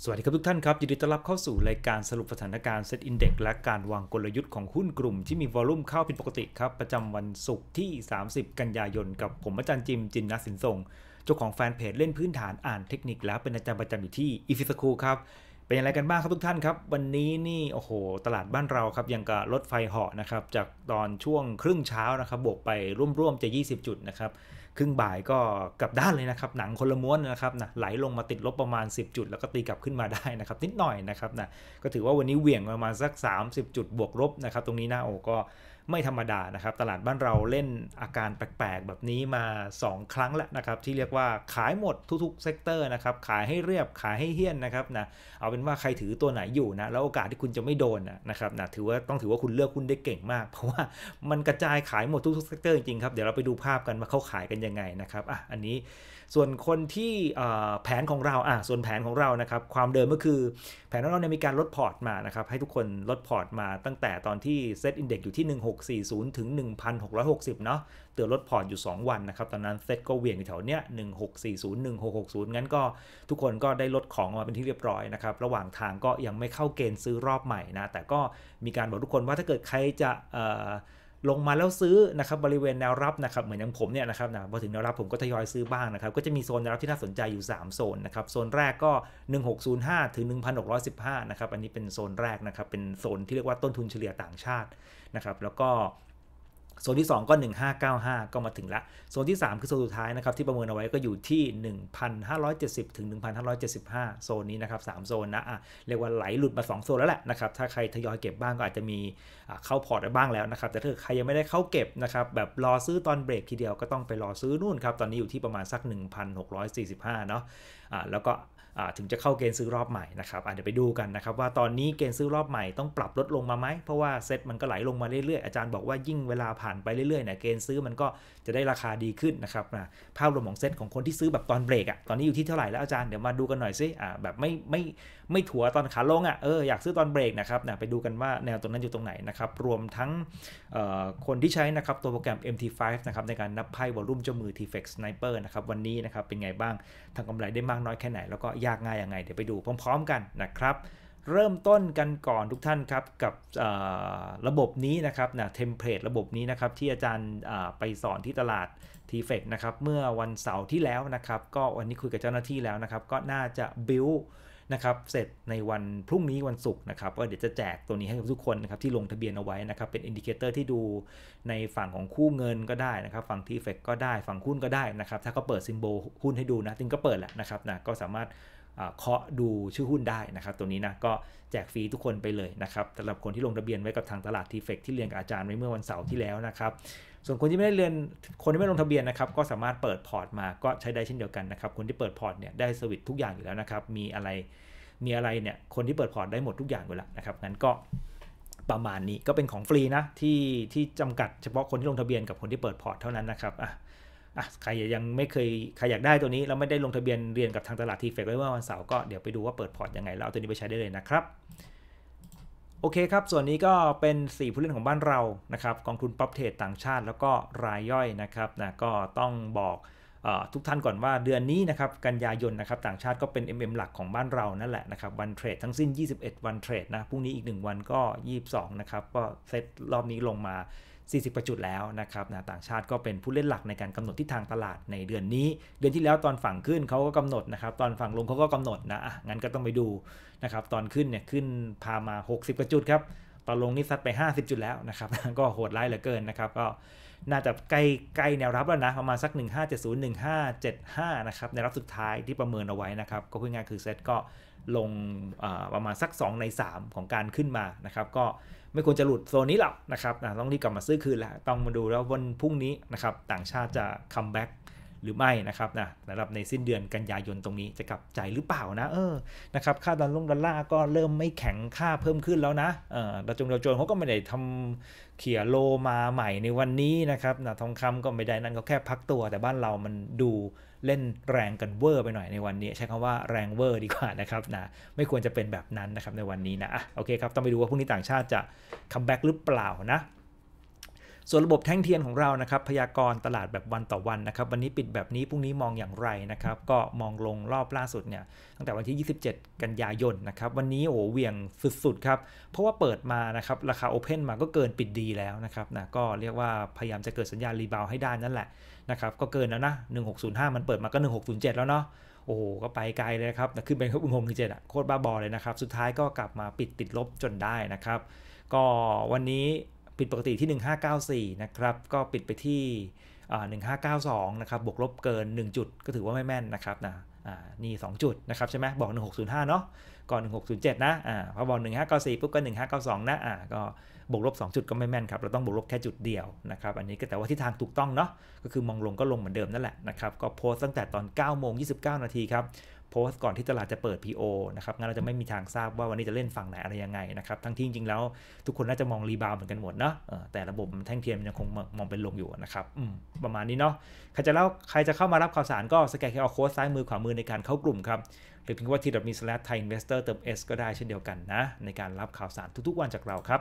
สวัสดีครับทุกท่านครับ ยินดีต้อนรับเข้าสู่รายการสรุปสถานการณ์เซ็ตอินเด็กและการวางกลยุทธ์ของหุ้นกลุ่มที่มีวอลุ่มเข้าผิดปกติครับ ประจำวันศุกร์ที่ 30 กันยายนกับผมอาจารย์จิม จินนัสินทรงเจ้าของแฟนเพจเล่นพื้นฐานอ่านเทคนิคแล้วเป็นอาจารย์ประจำอยู่ที่อีฟิสคูครับเป็นอย่างไรกันบ้างครับทุกท่านครับ วันนี้นี่โอ้โหตลาดบ้านเราครับยังกับรถไฟเหาะนะครับจากตอนช่วงครึ่งเช้านะครับ บวกไปร่วมๆจะ 20 จุดนะครับครึ่งบ่ายก็กลับด้านเลยนะครับหนังคนละม้วนนะครับนะไหลลงมาติดลบประมาณ 10 จุดแล้วก็ตีกลับขึ้นมาได้นะครับ นิดหน่อยนะครับนะก็ถือว่าวันนี้เหวี่ยงประมาณสัก 30 จุดบวกลบนะครับตรงนี้หน้าโอก็ไม่ธรรมดานะครับตลาดบ้านเราเล่นอาการแปลกๆแบบนี้มา 2 ครั้งแล้วนะครับที่เรียกว่าขายหมดทุกๆเซกเตอร์นะครับขายให้เรียบขายให้เฮี้ยนนะครับนะเอาเป็นว่าใครถือตัวไหนอยู่นะแล้วโอกาสที่คุณจะไม่โดนนะครับนะถือว่าต้องถือว่าคุณเลือกคุณได้เก่งมากเพราะว่ามันกระจายขายหมดทุกๆเซกเตอร์จริงๆครับเดี๋ยวเราไปดูภาพกันว่าเขาขายกันยังไงนะครับอ่ะอันนี้ส่วนคนที่แผนของเราอ่ะส่วนแผนของเรานะครับความเดิมก็คือแผนของเราเนี่ยมีการลดพอร์ตมานะครับ ให้ทุกคนลดพอร์ตมาตั้งแต่ตอนที่เซตอินเด็กซ์อยู่ที่1640 ถึง 1660เนาะเตือลดพอร์ตอยู่ 2 วันนะครับ ตอนนั้น เซตก็เวียงอยู่แถวเนี้ย1640 1660งั้นก็ทุกคนก็ได้ลดของมาเป็นที่เรียบร้อยนะครับระหว่างทางก็ยังไม่เข้าเกณฑ์ซื้อรอบใหม่นะแต่ก็มีการบอกทุกคนว่าถ้าเกิดใครจะลงมาแล้วซื้อนะครับบริเวณแนวรับนะครับเหมือนอย่างผมเนี่ยนะครับนะพอถึงแนวรับผมก็ทยอยซื้อบ้างนะครับก็จะมีโซนแนวรับที่น่าสนใจอยู่ 3 โซนนะครับโซนแรกก็ 1605ถึง 1615นะครับอันนี้เป็นโซนแรกนะครับเป็นโซนที่เรียกว่าต้นทุนเฉลี่ยต่างชาตินะครับแล้วก็โซนที่2ก็ 1595 ก็มาถึงละโซนที่ 3 คือโซนสุดท้ายนะครับที่ประเมินเอาไว้ก็อยู่ที่ 1570ถึง1575โซนนี้นะครับ3โซนนะอ่ะเรียกว่าไหลหลุดมา 2 โซนแล้วแหละนะครับถ้าใครทยอยเก็บบ้างก็อาจจะมีเข้าพอร์ตไบ้างแล้วนะครับ แต่ถ้าใครยังไม่ได้เข้าเก็บนะครับแบบรอซื้อตอนเบรกทีเดียวก็ต้องไปรอซื้อนู่นครับ ตอนนี้อยู่ที่ประมาณสัก1645เนาะอ่ะแล้วก็ถึงจะเข้าเกณฑ์ซื้อรอบใหม่นะครับเดี๋ยวไปดูกันนะครับว่าตอนนี้เกณฑ์ซื้อรอบใหม่ต้องปรับลดลงมาไหมเพราะว่าเซ็ตมันก็ไหลลงมาเรื่อยๆอาจารย์บอกว่ายิ่งเวลาผ่านไปเรื่อยๆเนี่ยเกณฑ์ซื้อมันก็จะได้ราคาดีขึ้นนะครับนะภาพรวมของเซ็ตของคนที่ซื้อแบบตอนเบรกอะ่ะตอนนี้อยู่ที่เท่าไหร่แล้วอาจารย์เดี๋ยวมาดูกันหน่อยซิอ่าแบบไม่ไม่ไม่ถัวตอนขาลงอะ่ะเอออยากซื้อตอนเบรกนะครับนะไปดูกันว่าแนวตรงนั้นอยู่ตรงไหนนะครับรวมทั้งคนที่ใช้นะครับตัวโปรแกรม MT5 นะครับในการนับไพ่วอลลุ่มเจ้ามือ t f x Sniper นะครับวันนี้นะครับเป็นไงบ้างทำกำไรได้มากน้อยแค่ไหนแล้วก็ยากง่ายยังไง เดี๋ยวไปดูพร้อม ๆ กันนะครับ เริ่มต้นกันก่อนทุกท่านครับกับระบบนี้นะครับนะเทมเพลตระบบนี้นะครับที่อาจารย์ไปสอนที่ตลาดทีเฟกนะครับ เมื่อวันเสาร์ที่แล้วนะครับ ก็วันนี้คุยกับเจ้าหน้าที่แล้วนะครับก็น่าจะบิลนะครับเสร็จในวันพรุ่งนี้วันศุกร์นะครับก็เดี๋ยวจะแจกตัวนี้ให้กับทุกคนนะครับที่ลงทะเบียนเอาไว้นะครับเป็นอินดิเคเตอร์ที่ดูในฝั่งของคู่เงินก็ได้นะครับฝั่งทีเฟกก็ได้ฝั่งหุ้นก็ได้นะครับถ้าเขาเปิดซิมโบหุ้นให้ดูนะซริงก็เปิดแหละนะครับนะก็สามารถเคาะดูชื่อหุ้นได้นะครับ ตัวนี้นะก็แจกฟรีทุกคนไปเลยนะครับสำหรับคนที่ลงทะเบียนไว้กับทางตลาดทีเฟกที่เรียนกับอาจารย์ไว้เมื่อวันเสาร์ที่แล้วนะครับ ส่วนคนที่ไม่ได้เรียนคนที่ไม่ลงทะเบียนนะครับก็สามารถเปิดพอร์ตมาก็ใช้ได้เช่นเดียวกันนะครับ คนที่เปิดพอร์ตเนี่ยได้สวิตทุกอย่างอยู่แล้วนะครับ มีอะไรมีอะไรเนี่ยคนที่เปิดพอร์ตได้หมดทุกอย่างอยู่แล้วนะครับงั้นก็ประมาณนี้ก็เป็นของฟรีนะที่ที่จำกัดเฉพาะคนที่ลงทะเบียนกับคนที่เปิดพอร์ตเท่านั้นนะครับอ่ะอ่ะใครยังไม่เคยใครอยากได้ตัวนี้เราไม่ได้ลงทะเบียนเรียนกับทางตลาดทีเฟกไว้เมื่อวันเสาร์ก็เดี๋ยวไปดูว่าเปิดพอร์ตยังไงแล้วเอาตัวนี้ไปใช้ได้เลยนะครับ โอเคครับส่วนนี้ก็เป็น 4 ผู้เล่นของบ้านเรานะครับกองทุนป๊อปเทรดต่างชาติแล้วก็รายย่อยนะครับนะก็ต้องบอกทุกท่านก่อนว่าเดือนนี้นะครับกันยายนนะครับต่างชาติก็เป็น MM หลักของบ้านเรานั่นแหละนะครับวันเทรดทั้งสิ้น21วันเทรดนะพรุ่งนี้อีก 1 วันก็ 22นะครับก็เซตรอบนี้ลงมา40ประจุดแล้วนะครับนะต่างชาติก็เป็นผู้เล่นหลักในการกำหนดทิศทางตลาดในเดือนนี้ เดือนที่แล้วตอนฝั่งขึ้นเขาก็กำหนดนะครับ ตอนฝั่งลงเขาก็กำหนดนะอ่ะงั้นก็ต้องไปดูนะครับตอนขึ้นเนี่ยขึ้นพามา 60ประจุดครับตอนลงนี่ซัดไป 50 จุดแล้วนะครับก็โหดร้ายเหลือเกินนะครับ ก็น่าจะใกล้ใกล้แนวรับแล้วนะประมาณสัก 1570 1575นะครับแนวรับสุดท้ายที่ประเมินเอาไว้นะครับก็พูดง่ายคือเซตก็ลงประมาณสัก 2 ใน 3 ของการขึ้นมานะครับก็ไม่ควรจะหลุดโซนนี้หรอกนะครับต้องรีบกลับมาซื้อคืนแล้ว ต้องมาดูแล้ววันพรุ่งนี้นะครับ ต่างชาติจะคัมแบ็กหรือไม่นะครับ นะสำหรับในสิ้นเดือนกันยายนตรงนี้จะกลับใจหรือเปล่านะ เออนะครับค่าดอลลาร์ดอลลาร์ก็เริ่มไม่แข็งค่าเพิ่มขึ้นแล้วนะเออดาวจงดาวโจนเขาก็ไม่ได้ทำเขี่ยโลมาใหม่ในวันนี้นะครับนะทองคำก็ไม่ได้นั่นก็แค่พักตัว แต่บ้านเรามันดูเล่นแรงกันเวอร์ไปหน่อยในวันนี้ ใช้คำว่าแรงเวอร์ดีกว่านะครับนะไม่ควรจะเป็นแบบนั้นนะครับในวันนี้นะโอเคครับต้องไปดูว่าพรุ่งนี้ต่างชาติจะคัมแบ็กหรือเปล่านะส่วนระบบแท่งเทียนของเรานะครับพยากรณ์ตลาดแบบวันต่อวันนะครับวันนี้ปิดแบบนี้พรุ่งนี้มองอย่างไรนะครับก็มองลงรอบล่าสุดเนี่ยตั้งแต่วันที่ 27 กันยายนนะครับวันนี้โอ้เวียงสุดๆครับเพราะว่าเปิดมานะครับราคาโอเพนมาก็เกินปิดดีแล้วนะครับนะก็เรียกว่าพยายามจะเกิดสัญญาณรีบาวให้ได้นั่นแหละนะครับก็เกินแล้วนะ 1605 มันเปิดมาก็ 1607 แล้วเนาะโอ้โหก็ไปไกลเลยครับขึ้นไปครับอุ้งหงหนิงเจ็ดอะโคตรบ้าบอเลยนะครับสุดท้ายก็กลับมาปิดติดลบจนได้นะครับก็วันนี้ปิดปกติที่ 1594 นะครับ ก็ปิดไปที่ 1592 นะครับ บวกลบเกิน 1 จุดก็ถือว่าไม่แม่นนะครับนะนี่ 2 จุดนะครับใช่ไหม บอก 1605 เนาะก่อน 1607 นะอ่าพอบอก1594 ปุ๊บ ก็ 1592 นะอ่าก็บวกลบ2 จุดก็ไม่แม่นครับ เราต้องบวกลบแค่จุดเดียวนะครับ อันนี้ก็แต่ว่าที่ทางถูกต้องเนาะ ก็คือมองลงก็ลงเหมือนเดิม นั่นแหละนะครับ ก็โพสต์ตั้งแต่ตอน9โมง29 นาทีครับโพสต์ก่อนที่ตลาดจะเปิด PO นะครับ งั้นเราจะไม่มีทางทราบว่าวันนี้จะเล่นฝั่งไหนอะไรยังไงนะครับทั้งที่จริงๆแล้วทุกคนน่าจะมองรีบาวเหมือนกันหมดเนาะแต่ระบบแท่งเทียนยังคงมองเป็นลงอยู่นะครับประมาณนี้เนาะใครจะเล่าใครจะเข้ามารับข่าวสารก็สแกนเคอร์โค้ดซ้ายมือขวามือในการเข้ากลุ่มครับหรือพิมพ์ว่า t m e t h a i ล n v e s t o r เติม s ก็ได้เช่นเดียวกันนะ ในการรับข่าวสารทุกๆวันจากเราครับ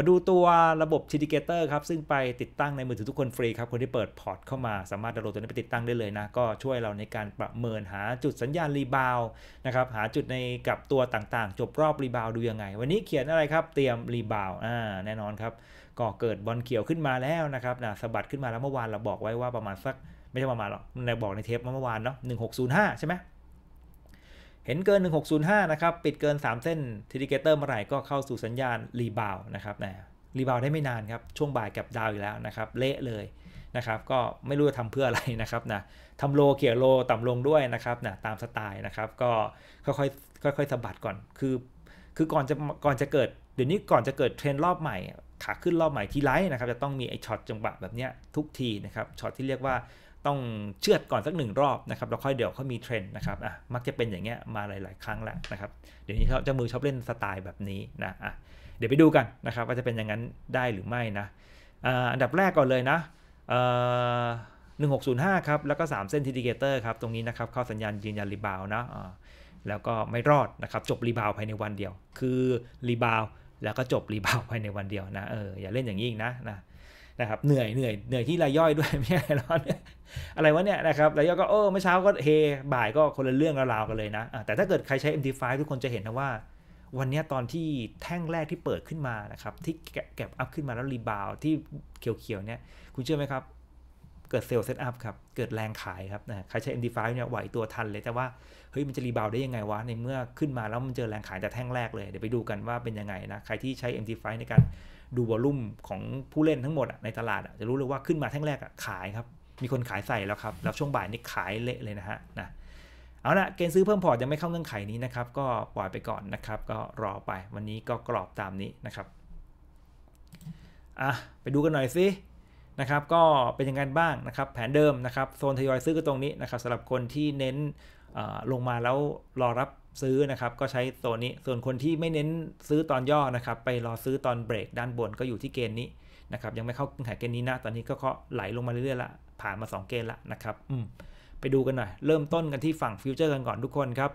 มาดูตัวระบบชิดิเกเตอร์ครับ ซึ่งไปติดตั้งในมือถือทุกคนฟรีครับ คนที่เปิดพอร์ตเข้ามาสามารถดาวน์โหลดตัวนี้ไปติดตั้งได้เลยนะ ก็ช่วยเราในการประเมินหาจุดสัญญาณรีบาวนะครับหาจุดในกับตัวต่างๆ จบรอบรีบาวดูยังไง วันนี้เขียนอะไรครับเตรียมรีบาวอ่าแน่นอนครับ ก็เกิดบอลเขียวขึ้นมาแล้วนะครับนะสะบัดขึ้นมาแล้วเมื่อวานเราบอกไว้ว่าประมาณสักไม่ใช่ประมาณหรอกในบอกในเทปเมื่อวานเนาะหหนนึ่งกศูย์ห้าใช่ไหมเห็นเกิน 1605 นะครับ ปิดเกิน 3 เส้นทีดิเกเตอร์เมื่อไหร่ก็เข้าสู่สัญญาณรีบาวนะครับนะรีบาวได้ไม่นานครับ ช่วงบ่ายกับดาวอยู่แล้วนะครับ เละเลยนะครับ ก็ไม่รู้จะทำเพื่ออะไรนะครับนะทำโลเขี่ยโล ต่ำลงด้วยนะครับนะตามสไตล์นะครับ ก็ค่อยๆค่อยๆสะบัดก่อน คือ คือก่อนจะก่อนจะเกิดเดี๋ยวนี้ก่อนจะเกิดเทรนรอบใหม่ ขาขึ้นรอบใหม่ที่ไลท์นะครับ จะต้องมีไอช็อตจังหวะแบบนี้ทุกทีนะครับ ช็อตที่เรียกว่าต้องเชือดก่อนสักหนึ่งรอบนะครับแล้วค่อยเดี๋ยวเขามีเทรนด์นะครับอ่ะมักจะเป็นอย่างเงี้ยมาหลายๆครั้งแล้วนะครับ เดี๋ยวนี้เขาจะมือชอบเล่นสไตล์แบบนี้นะอ่ะเดี๋ยวไปดูกันนะครับว่าจะเป็นอย่างนั้นได้หรือไม่นะอันดับแรกก่อนเลยนะ่หหนนึงกศูย์ห้าครับ แล้วก็สามเส้นทิดิเกเตอร์ครับ ตรงนี้นะครับเข้าสัญญาณยืนยันรีบาวนะแล้วก็ไม่รอดนะครับจบรีบาวภายในวันเดียว คือรีบาวแล้วก็จบรีบาวภายในวันเดียวนะเอออย่าเล่นอย่างนี้อีกนะนะนะครับเหนื่อยเหนื่อยเหนื่อยที่รายย่อยด้วยไม่ใช่อะไร้อน อะไรวะเนี่ยนะครับรายย่อยก็เออเมื่อเช้าก็เฮบ่ายก็คนละเรื่องราวกันเลยนะแต่ถ้าเกิดใครใช้ MD5 ทุกคนจะเห็นนะว่า วันนี้ตอนที่แท่งแรกที่เปิดขึ้นมานะครับที่แก็บอัพขึ้นมาแล้วรีบาวที่เขียวๆเนี่ยคุณเชื่อไหมครับ เกิดเซลล์เซตอัพครับ เกิดแรงขายครับนะใครใช้ MD5 เนี่ยไหวตัวทันเลยแต่ว่าเฮ้ยมันจะรีบาวได้ยังไงวะในเมื่อขึ้นมาแล้วมันเจอแรงขายแต่แท่งแรกเลยเดี๋ยวไปดูกันว่าเป็นยังไงนะใครที่ใช้ MD5 ในการดูวอลุ่มของผู้เล่นทั้งหมดในตลาดจะรู้เลยว่าขึ้นมาแท่งแรกขายครับมีคนขายใส่แล้วครับแล้วช่วงบ่ายนี่ขายเละเลยนะฮะนะเอาละเกณฑ์ซื้อเพิ่มพอร์ตยังไม่เข้าเงื่อนไขนี้นะครับ ก็ปล่อยไปก่อนนะครับ ก็รอไปวันนี้ก็กรอบตามนี้นะครับอ่ะไปดูกันหน่อยสินะครับก็เป็นยังไงบ้างนะครับแผนเดิมนะครับโซนทยอยซื้อก็ตรงนี้นะครับสำหรับคนที่เน้นลงมาแล้วรอรับซื้อนะครับก็ใช้โซนนี้ส่วนคนที่ไม่เน้นซื้อตอนย่อนะครับไปรอซื้อตอนเบรกด้านบนก็อยู่ที่เกณฑ์นี้นะครับยังไม่เข้าขายเกณฑ์นี้นะตอนนี้ก็เคาะไหลลงมาเรื่อยๆละผ่านมา 2 เกณฑ์ละนะครับอืมไปดูกันหน่อยเริ่มต้นกันที่ฝั่งฟิวเจอร์กันก่อนทุกคนครับ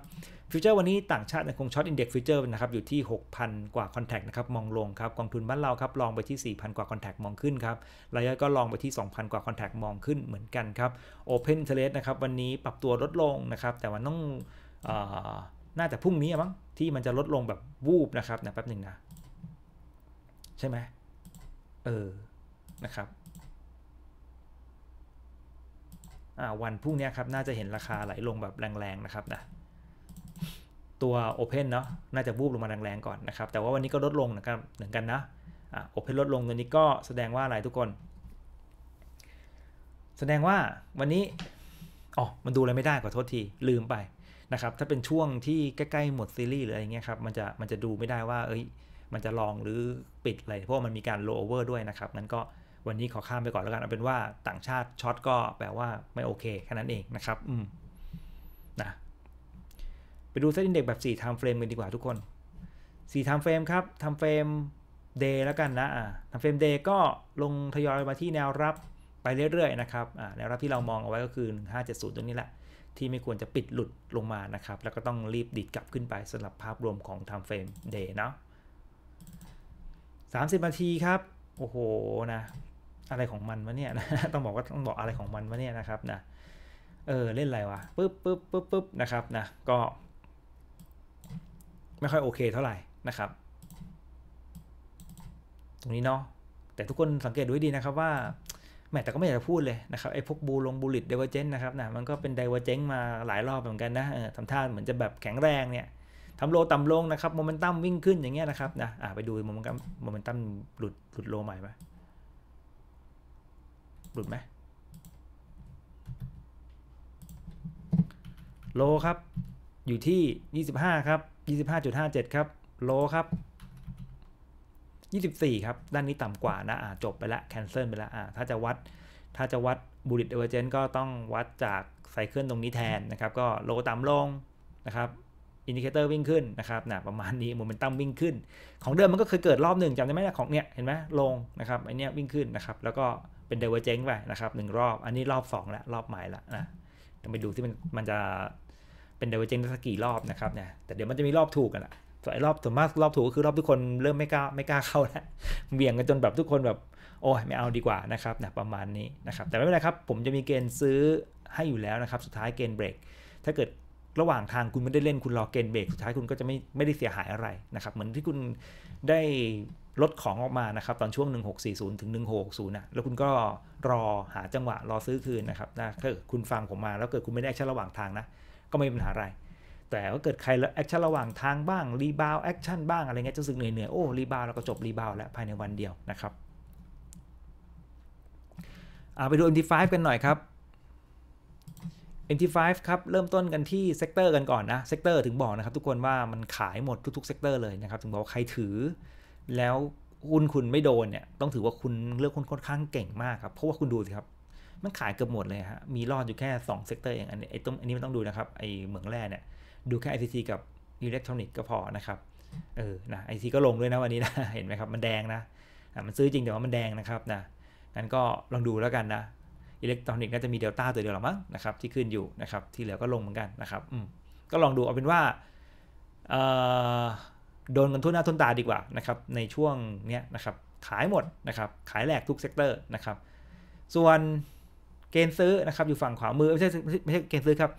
ฟิวเจอร์วันนี้ต่างชาติคงช็อตอินเด็กซ์ฟิวเจอร์นะครับ อยู่ที่ 6,000 กว่าคอนแทคนะครับมองลงครับกองทุนบ้านเราครับลองไปที่4,000 กว่าคอนแทคมองขึ้นครับระยะก็ลองไปที่2,000 กว่าคอนแทคมองขึ้นเหมือนกันครับโอเพนเทเลสนะครับวันนี้ปรับตัวลดลงนะครับแต่ว่าต้องน่าจะพรุ่งนี้มั้งที่มันจะลดลงแบบวูบนะครับนะแป๊บหนึ่งนะใช่ไหมเออนะครับวันพรุ่งนี้ครับน่าจะเห็นราคาไหลลงแบบแรงๆนะครับนะตัว Open เนาะน่าจะวูบลงมาแรงๆก่อนนะครับ แต่ว่าวันนี้ก็ลดลงนะครับเหมือนกันนะโอเพนลดลงตัวนี้ก็แสดงว่าอะไรทุกคน แสดงว่าวันนี้อ๋อมันดูอะไรไม่ได้ขอโทษทีลืมไปนะครับถ้าเป็นช่วงที่ใกล้ ๆ หมดซีรีส์หรืออะไรเงี้ยครับมันจะมันจะดูไม่ได้ว่า เอ้ยมันจะลองหรือปิดอะไร เพราะมันมีการโลเวอร์ด้วยนะครับนั้นก็วันนี้ขอข้ามไปก่อนแล้วกันเอาเป็นว่าต่างชาติช็อตก็แปลว่าไม่โอเค แค่นั้นเองนะครับอืมนะไปดูเซตอินเด็กแบบ 4 time frame กันดีกว่าทุกคน 4 time frame ครับ time frame day แล้วกันนะอ่า time frame day ก็ลงทยอยมาที่แนวรับไปเรื่อยๆนะครับอ่าแนวรับที่เรามองเอาไว้ก็คือ1570ตรงนี้แหละที่ไม่ควรจะปิดหลุดลงมานะครับ แล้วก็ต้องรีบดีดกลับขึ้นไปสำหรับภาพรวมของ time frame day เนาะ30นาทีครับ โอ้โหนะ อะไรของมันวะเนี่ยนะต้องบอกว่าต้องบอกอะไรของมันวะเนี่ยนะครับนะเออเล่นอะไรวะปึ๊บปึ๊บปึ๊บปึ๊บนะครับนะก็ไม่ค่อยโอเคเท่าไหร่นะครับ ตรงนี้เนาะ แต่ทุกคนสังเกตด้วยดีนะครับว่าแม่แต่ก็ไม่อยากจะพูดเลยนะครับไอ้พวกบูลงบูลิตเดเวอร์เจนนะครับนะ มันก็เป็นเดเวอร์เจนมาหลายรอบเหมือนกันนะทำท่าเหมือนจะแบบแข็งแรงเนี่ยทำโลต่ำลงนะครับโมเมนตัมวิ่งขึ้นอย่างเงี้ยนะครับนะไปดูโมเมนตัมโมเมนตัมหลุดหลุดโลใหม่ไหมหลุดไหมโลครับอยู่ที่ 25 ครับ 25.57 ครับโลครับ24 ครับ ด้านนี้ต่ำกว่านะอ่าจบไปละแคนเซิลไปละอ่าถ้าจะวัดถ้าจะวัดบูริตเอเวอร์เจนก็ต้องวัดจากไซเคิลตรงนี้แทนนะครับ ก็โลต่ำลง นะครับอินดิเคเตอร์วิ่งขึ้นนะครับนะประมาณนี้โมเมนตัมวิ่งขึ้น ของเดิมมันก็เคยเกิดรอบหนึ่งจำได้ไหมนะของเนี้ยเห็นไหมลงนะครับอันเนี้ยวิ่งขึ้นนะครับ แล้วก็เป็นเดเวอร์เจนไปนะครับหนึ่งรอบอันนี้รอบ 2 แล้ว รอบใหม่ละนะจะไปดูที่มันมันจะเป็นเดเวอร์เจนสักกี่รอบนะครับเนี่ยแต่เดี๋ยวมันจะมีรอบถูกกันละ่วนรอบส่วนมากรอบถูกก็คือรอบทุกคนเริ่มไม่กล้าไม่กล้าเข้าแล้วเบี่ยงกันจนแบบทุกคนแบบโอ้ยไม่เอาดีกว่านะครับนะประมาณนี้นะครับแต่ไม่เป็นไรครับผมจะมีเกณฑ์ซื้อให้อยู่แล้วนะครับสุดท้ายเกณฑ์เบรกถ้าเกิดระหว่างทางคุณไม่ได้เล่นคุณรอเกณฑ์เบรกสุดท้ายคุณก็จะไม่ไม่ได้เสียหายอะไรนะครับเหมือนที่คุณได้ลดของออกมานะครับตอนช่วง1640ถึง1660นะแล้วคุณก็รอหาจังหวะรอซื้อคืนนะครับนะถ้าคุณฟังผมมาแล้วเกิดคุณไม่ได้แอคชั่นระหว่างทางนะก็ไม่มีปัญหาอะไรแต่ว่าเกิดใครแอคชั่นระหว่างทางบ้างรีบาวแอคชั่นบ้างอะไรเงี้ยจะรู้สึกเหนื่อยๆโอ้รีบาวแล้วก็จบรีบาวแล้ว ภายในวันเดียวนะครับไปดู MT5 กันหน่อยครับ MT5 ครับ เริ่มต้นกันที่เซกเตอร์กันก่อนนะเซกเตอร์ถึงบอกนะครับ ทุกคนว่ามันขายหมดทุกๆเซกเตอร์เลยนะครับ ถึงบอกว่าใครถือ แล้วหุ้นคุณไม่โดนเนี่ยต้องถือว่าคุณเลือกคนค่อนข้างเก่งมากครับเพราะว่าคุณดูสิครับมันขายเกือบหมดเลยฮะมีรอดอยู่แค่2เซกเตอร์เองอันนี้ไอ้ต้งอันนี้ไม่ต้องดูนะครับไอ้เหมืองแร่เนี่ยดูแค่ ICC กับอิเล็กทรอนิกส์ก็พอนะครับเออนะไอซีก็ลงด้วยนะวันนี้นะ เห็นไหมครับ มันแดงนะมันซื้อจริงแต่ว่ามันแดงนะครับนะงั้นก็ลองดูแล้วกันนะ อิเล็กทรอนิกส์น่าจะมีเดลต้าตัวเดียวหรอมั้งนะครับที่ขึ้นอยู่นะครับที่เหลือก็ลงเหมือนกันนะครับอก็ลองดูเอาเป็นว่า โดนกันทุนหน้าทุนตาดีกว่านะครับในช่วงเนี้ยนะครับ ขายหมดนะครับขายแหลกทุกเซกเตอร์นะครับส่วนเกณฑ์ซื้อนะครับอยู่ฝั่งขวามือไม่ใช่ไม่ใช่เกณฑ์ซื้อครับ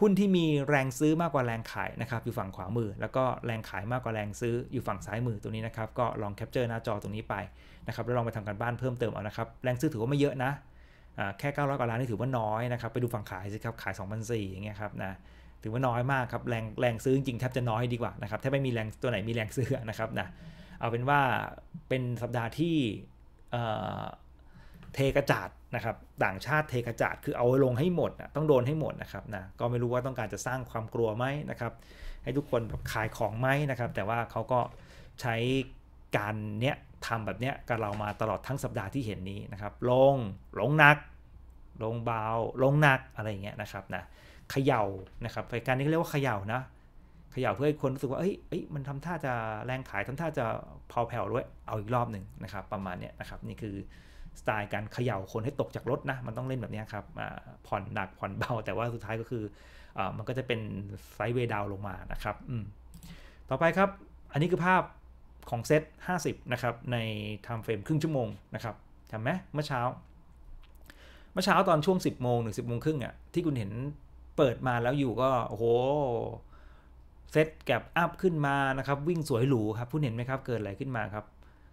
หุ้นที่มีแรงซื้อมากกว่าแรงขายนะครับอยู่ฝั่งขวามือ แล้วก็แรงขายมากกว่าแรงซื้ออยู่ฝั่งซ้ายมือตรงนี้นะครับก็ลองแคปเจอร์หน้าจอตรงนี้ไปนะครับแล้วลองไปทำการบ้านเพิ่มเติมเอานะครับแรงซื้อถือว่าไม่เยอะนะแค่900กว่าล้านนี่ถือว่าน้อยนะครับไปดูฝั่งขายสิครับขาย2 0 0อย่างเงี้ยครับนะถือว่าน้อยมากครับแรงแรงซื้อจริงแทบจะน้อยดีกว่านะครับถ้าไม่มีแรงตัวไหนมีแรงซื้อนะครับนะเอาเป็นว่าเป็นสัปดาห์ที่เทกระจาดนะครับ ต่างชาติเทกระจาดคือเอาลงให้หมดนะต้องโดนให้หมดนะครับนะ ก็ไม่รู้ว่าต้องการจะสร้างความกลัวไหมนะครับ ให้ทุกคนขายของไหมนะครับ แต่ว่าเขาก็ใช้การเนี้ยทำแบบเนี้ยกับเรามาตลอดทั้งสัปดาห์ที่เห็นนี้นะครับ ลงลงหนัก ลงเบา ลงหนักอะไรเงี้ยนะครับนะเขย่านะครับไฟการนี้เรียกว่าเขย่านะเขย่าเพื่อให้คนรู้สึกว่าเอ้ยเอ้ยมันทำท่าจะแรงขายทำท่าจะพอแผ่วด้วย เอาอีกรอบหนึ่งนะครับ ประมาณเนี้ยนะครับ นี่คือสไตล์การเขย่าคนให้ตกจากรถนะ มันต้องเล่นแบบนี้ครับ ผ่อนหนักผ่อนเบา แต่ว่าสุดท้ายก็คืออมันก็จะเป็นไซด์เวดาวลงมานะครับ ต่อไปครับอันนี้คือภาพของเซต50 นะครับ ในไทม์เฟรม ครึ่งชั่วโมงนะครับทำไหมเมื่อเช้าเมื่อเช้าตอนช่วง 10 โมงถึง10 โมงครึ่งอ่ะที่คุณเห็นเปิดมาแล้วอยู่ก็โอ้โหเซตแกลบอัพขึ้นมานะครับ วิ่งสวยหรูครับคุณเห็นไหมครับเกิดอะไรขึ้นมาครับ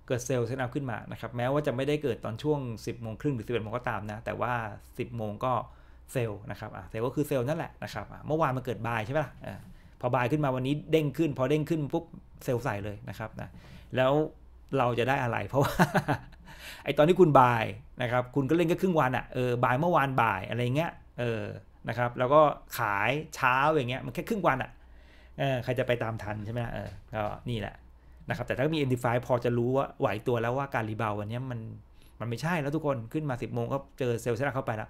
เกิดเซลล์เซตอัพขึ้นมานะครับแม้ว่าจะไม่ได้เกิดตอนช่วง 10 โมงครึ่งหรือ11โมงก็ตามนะ แต่ว่า 10 โมงก็เซลล์นะครับเซลล์ก็คือเซลล์นั่นแหละ นะครับเมื่อวานมันเกิดบายใช่ไหมล่ะพอบายขึ้นมาวันนี้เด้งขึ้น พอเด้งขึ้นปุ๊บเซลล์ใส่เลยนะครับนะแล้วเราจะได้อะไรเพราะว่าไอตอนที่คุณบายนะครับ คุณก็เล่นแค่ครึ่งวันอะ่ะเออบายเมื่อวานบ่ายอะไรเงี้ยเออนะครับ แล้วก็ขายเช้าอย่างเงี้ย มันแค่ครึ่งวันอะ่ะเออใครจะไปตามทันใช่ไหมเออก็นี่แหละนะครับ แต่ถ้ามี identify พอจะรู้ว่า ไหวตัวแล้วว่าการรีบาวันนี้มันมันไม่ใช่แล้วทุกคน ขึ้นมา 10โมงก็เจอเซลล์เซลล์เข้าไปแล้ว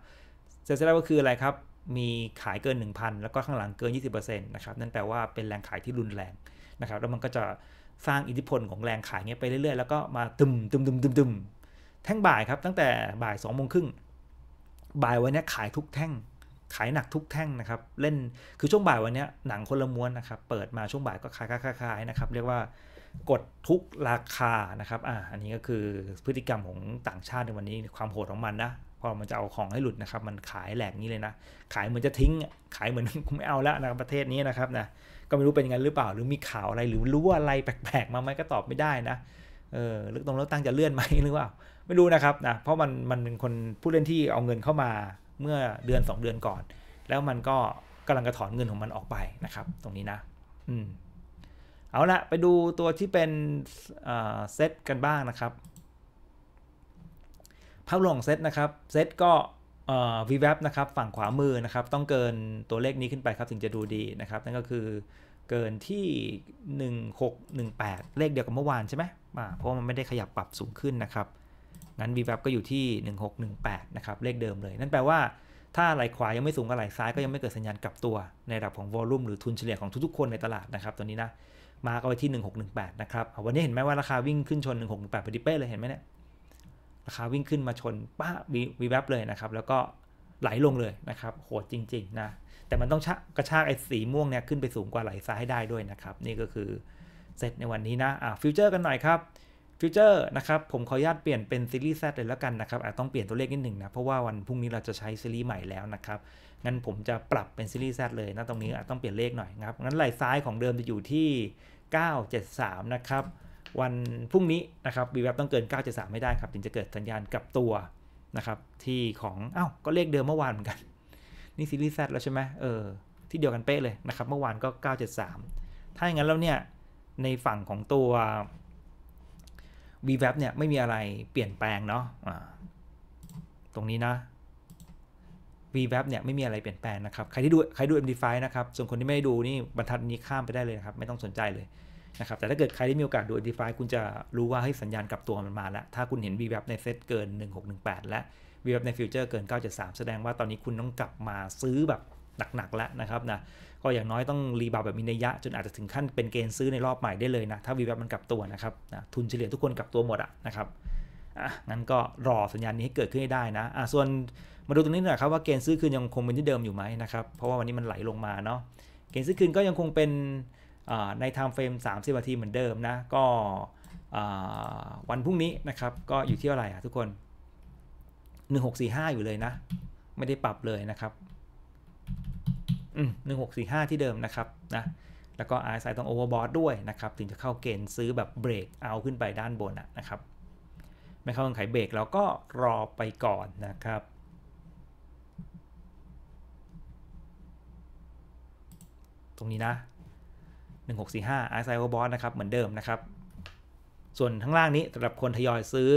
เซลล์เซลล์ก็คืออะไรครับ มีขายเกิน 1,000 แล้วก็ข้างหลังเกิน 20%นะครับ นั่นแปลว่าเป็นแรงขายที่รุนแรงนะครับ แล้วมันก็จะสร้างอิทธิพลของแรงขายเงี้ยไปเรื่อยๆ แล้วก็มาตึม ตึม ตึม ตึมตึมแท่งบ่ายครับ ตั้งแต่บ่าย2องโมงครึ่งบ่ายวันนี้ขายทุกแท่ง ขายหนักทุกแท่งนะครับ เล่นคือช่วงบ่ายวันนี้หนังคนละม้วนนะครับเปิดมาช่วงบ่ายก็ขายขายขายนะครับเรียกว่ากดทุกราคานะครับ อ่า อันนี้ก็คือพฤติกรรมของต่างชาติในวันนี้ ความโหดของมันนะพอมันจะเอาของให้หลุดนะครับ มันขายแหลกนี้เลยนะขายเหมือนจะทิ้งขายเหมือนไม่เอาแล้วนะรประเทศนี้นะครับนะก็ไม่รู้เป็นยังไงหรือเปล่าหรือมีข่าวอะไรหรือรู้อะไรแปลกๆ มาไหมก็ตอบไม่ได้นะเออหรือตรงแล้วตั้งจะเลื่อนไหมหรือเปล่า ไม่รู้นะครับนะเพราะมันมันเป็นคนผู้เล่นที่เอาเงินเข้ามา เมื่อเดือน2เดือนก่อนแล้วมันก็กำลังกระถอนเงินของมันออกไปนะครับ ตรงนี้นะอืมเอาละไปดูตัวที่เป็นเซตกันบ้างนะครับ ภาพรวมของเซตนะครับเซตก็วีแวบนะครับฝั่งขวามือนะครับ ต้องเกินตัวเลขนี้ขึ้นไปครับ ถึงจะดูดีนะครับ นั่นก็คือเกินที่ 1618 เลขเดียวกับเมื่อวานใช่ไหมเพราะมันไม่ได้ขยับปรับสูงขึ้นนะครับ งั้น v ีแวก็อยู่ที่ 1618นะครับเลขเดิมเลย นั่นแปลว่าถ้าไหลขวายังไม่สูงกับไหลซ้ายก็ยังไม่เกิดสัญญาณกลับตัวในระดับของวอลุ่มหรือทุนเฉลี่ยของทุกๆคนในตลาดนะครับตัวนี้นะมาร์กเอาไว้ที่ 1618 นะครับ วันนี้เห็นไหมว่าราคาวิ่งขึ้นชน 1618ปฏดีเป้เลยเห็นไหมเนี่ย ราคาวิ่งขึ้นมาชนป้าวีแวบเลยนะครับ แล้วก็ไหลลงเลยนะครับโหดจริงๆนะ แต่มันต้องกระชากไอ้สีม่วงเนี่ยขึ้นไปสูงกว่าไหลซ้ายให้ได้ด้วยนะครับ นี่ก็คือเสร็จในวันนี้นะอ่าฟิวเจอร์กันหน่อยครับ ฟิวเจอร์นะครับ ผมขออนุญาตเปลี่ยนเป็นซีรีส์ซดเลยแล้วกันนะครับอาจต้องเปลี่ยนตัวเลขนิดหนึ่งนะ เพราะว่าวันพรุ่งนี้เราจะใช้ซีรีส์ใหม่แล้วนะครับงั้นผมจะปรับเป็นซีรีส์ Z เลยนะตรงนี้อาจต้องเปลี่ยนเลขหน่อยนะครับงั้นไหล่ซ้ายของเดิมจะอยู่ที่ 973 นะครับ วันพรุ่งนี้นะครับีแวบต้องเกิน 973 ไม่ได้ครับถึงจะเกิดสัญญาณกับตัวนะครับ ที่ของเอา้าก็เลขเดิมเมื่อวานเหมือนกัน นี่ซีรีส์ Z แล้วใช่ไหมเออที่เดียวกันเป๊ะเลยนะครับ เมื่อวานก็ 973 ถ้าอย่างนั้นแล้วเนี่ยในฝั่งของตัว VWAP เนี่ยไม่มีอะไรเปลี่ยนแปลงเนาะะตรงนี้นะ VWAP เนี่ยไม่มีอะไรเปลี่ยนแปลงนะครับ ใครที่ดูใครดู MD5 นะครับ ส่วนคนที่ไม่ดูนี่บรรทัดนี้ข้ามไปได้เลยนะครับ ไม่ต้องสนใจเลยนะครับ แต่ถ้าเกิดใครได้มีโอกาสดู MD5 คุณจะรู้ว่าให้สัญญาณกลับตัวมันมาแล้ว ถ้าคุณเห็น VWAP ในเซตเกิน 1618 และ VWAP ในฟิวเจอร์เกิน973แสดงว่าตอนนี้คุณต้องกลับมาซื้อแบบหนักๆแล้วนะครับนะก็อย่างน้อยต้องรีบาวแบบมีนัยยะจนอาจจะถึงขั้นเป็นเกณฑ์ซื้อในรอบใหม่ได้เลยนะถ้า v w แวมันกลับตัวนะครับนะทุนเฉลี่ยทุกคนกลับตัวหมดอะนะครับอ่ะงั้นก็รอสัญญาณนี้ให้เกิดขึ้นให้ได้นะอ่ะส่วนมาดูตรงนี้หน่อยครับว่าเกณฑ์ซื้อคืนยังคงเป็นที่เดิมอยู่ไหมนะครับ เพราะว่าวันนี้มันไหลลงมาเนาะ เกณฑ์ซื้อคืนก็ยังคงเป็นในไทม์เฟรม30นาทีเหมือนเดิมนะ ก็วันพรุ่งนี้นะครับ ก็อยู่ที่อะไรอ่ะทุกคน1645อยู่เลยนะ ไม่ได้ปรับเลยนะครับอืม่ห้าที่เดิมนะครับนะ แล้วก็อาศัยต้องโอเวอร์บอทด้วยนะครับถึงจะเข้าเกณฑ์ซื้อแบบเบรกเอาขึ้นไปด้านบนนะครับไม่เข้าเงื่อนไขเบรกเราก็รอไปก่อนนะครับ ตรงนี้นะ 1645 RSI overbought นะครับ เหมือนเดิมนะครับ ส่วนข้างล่างนี้สำหรับคนทยอยซื้อ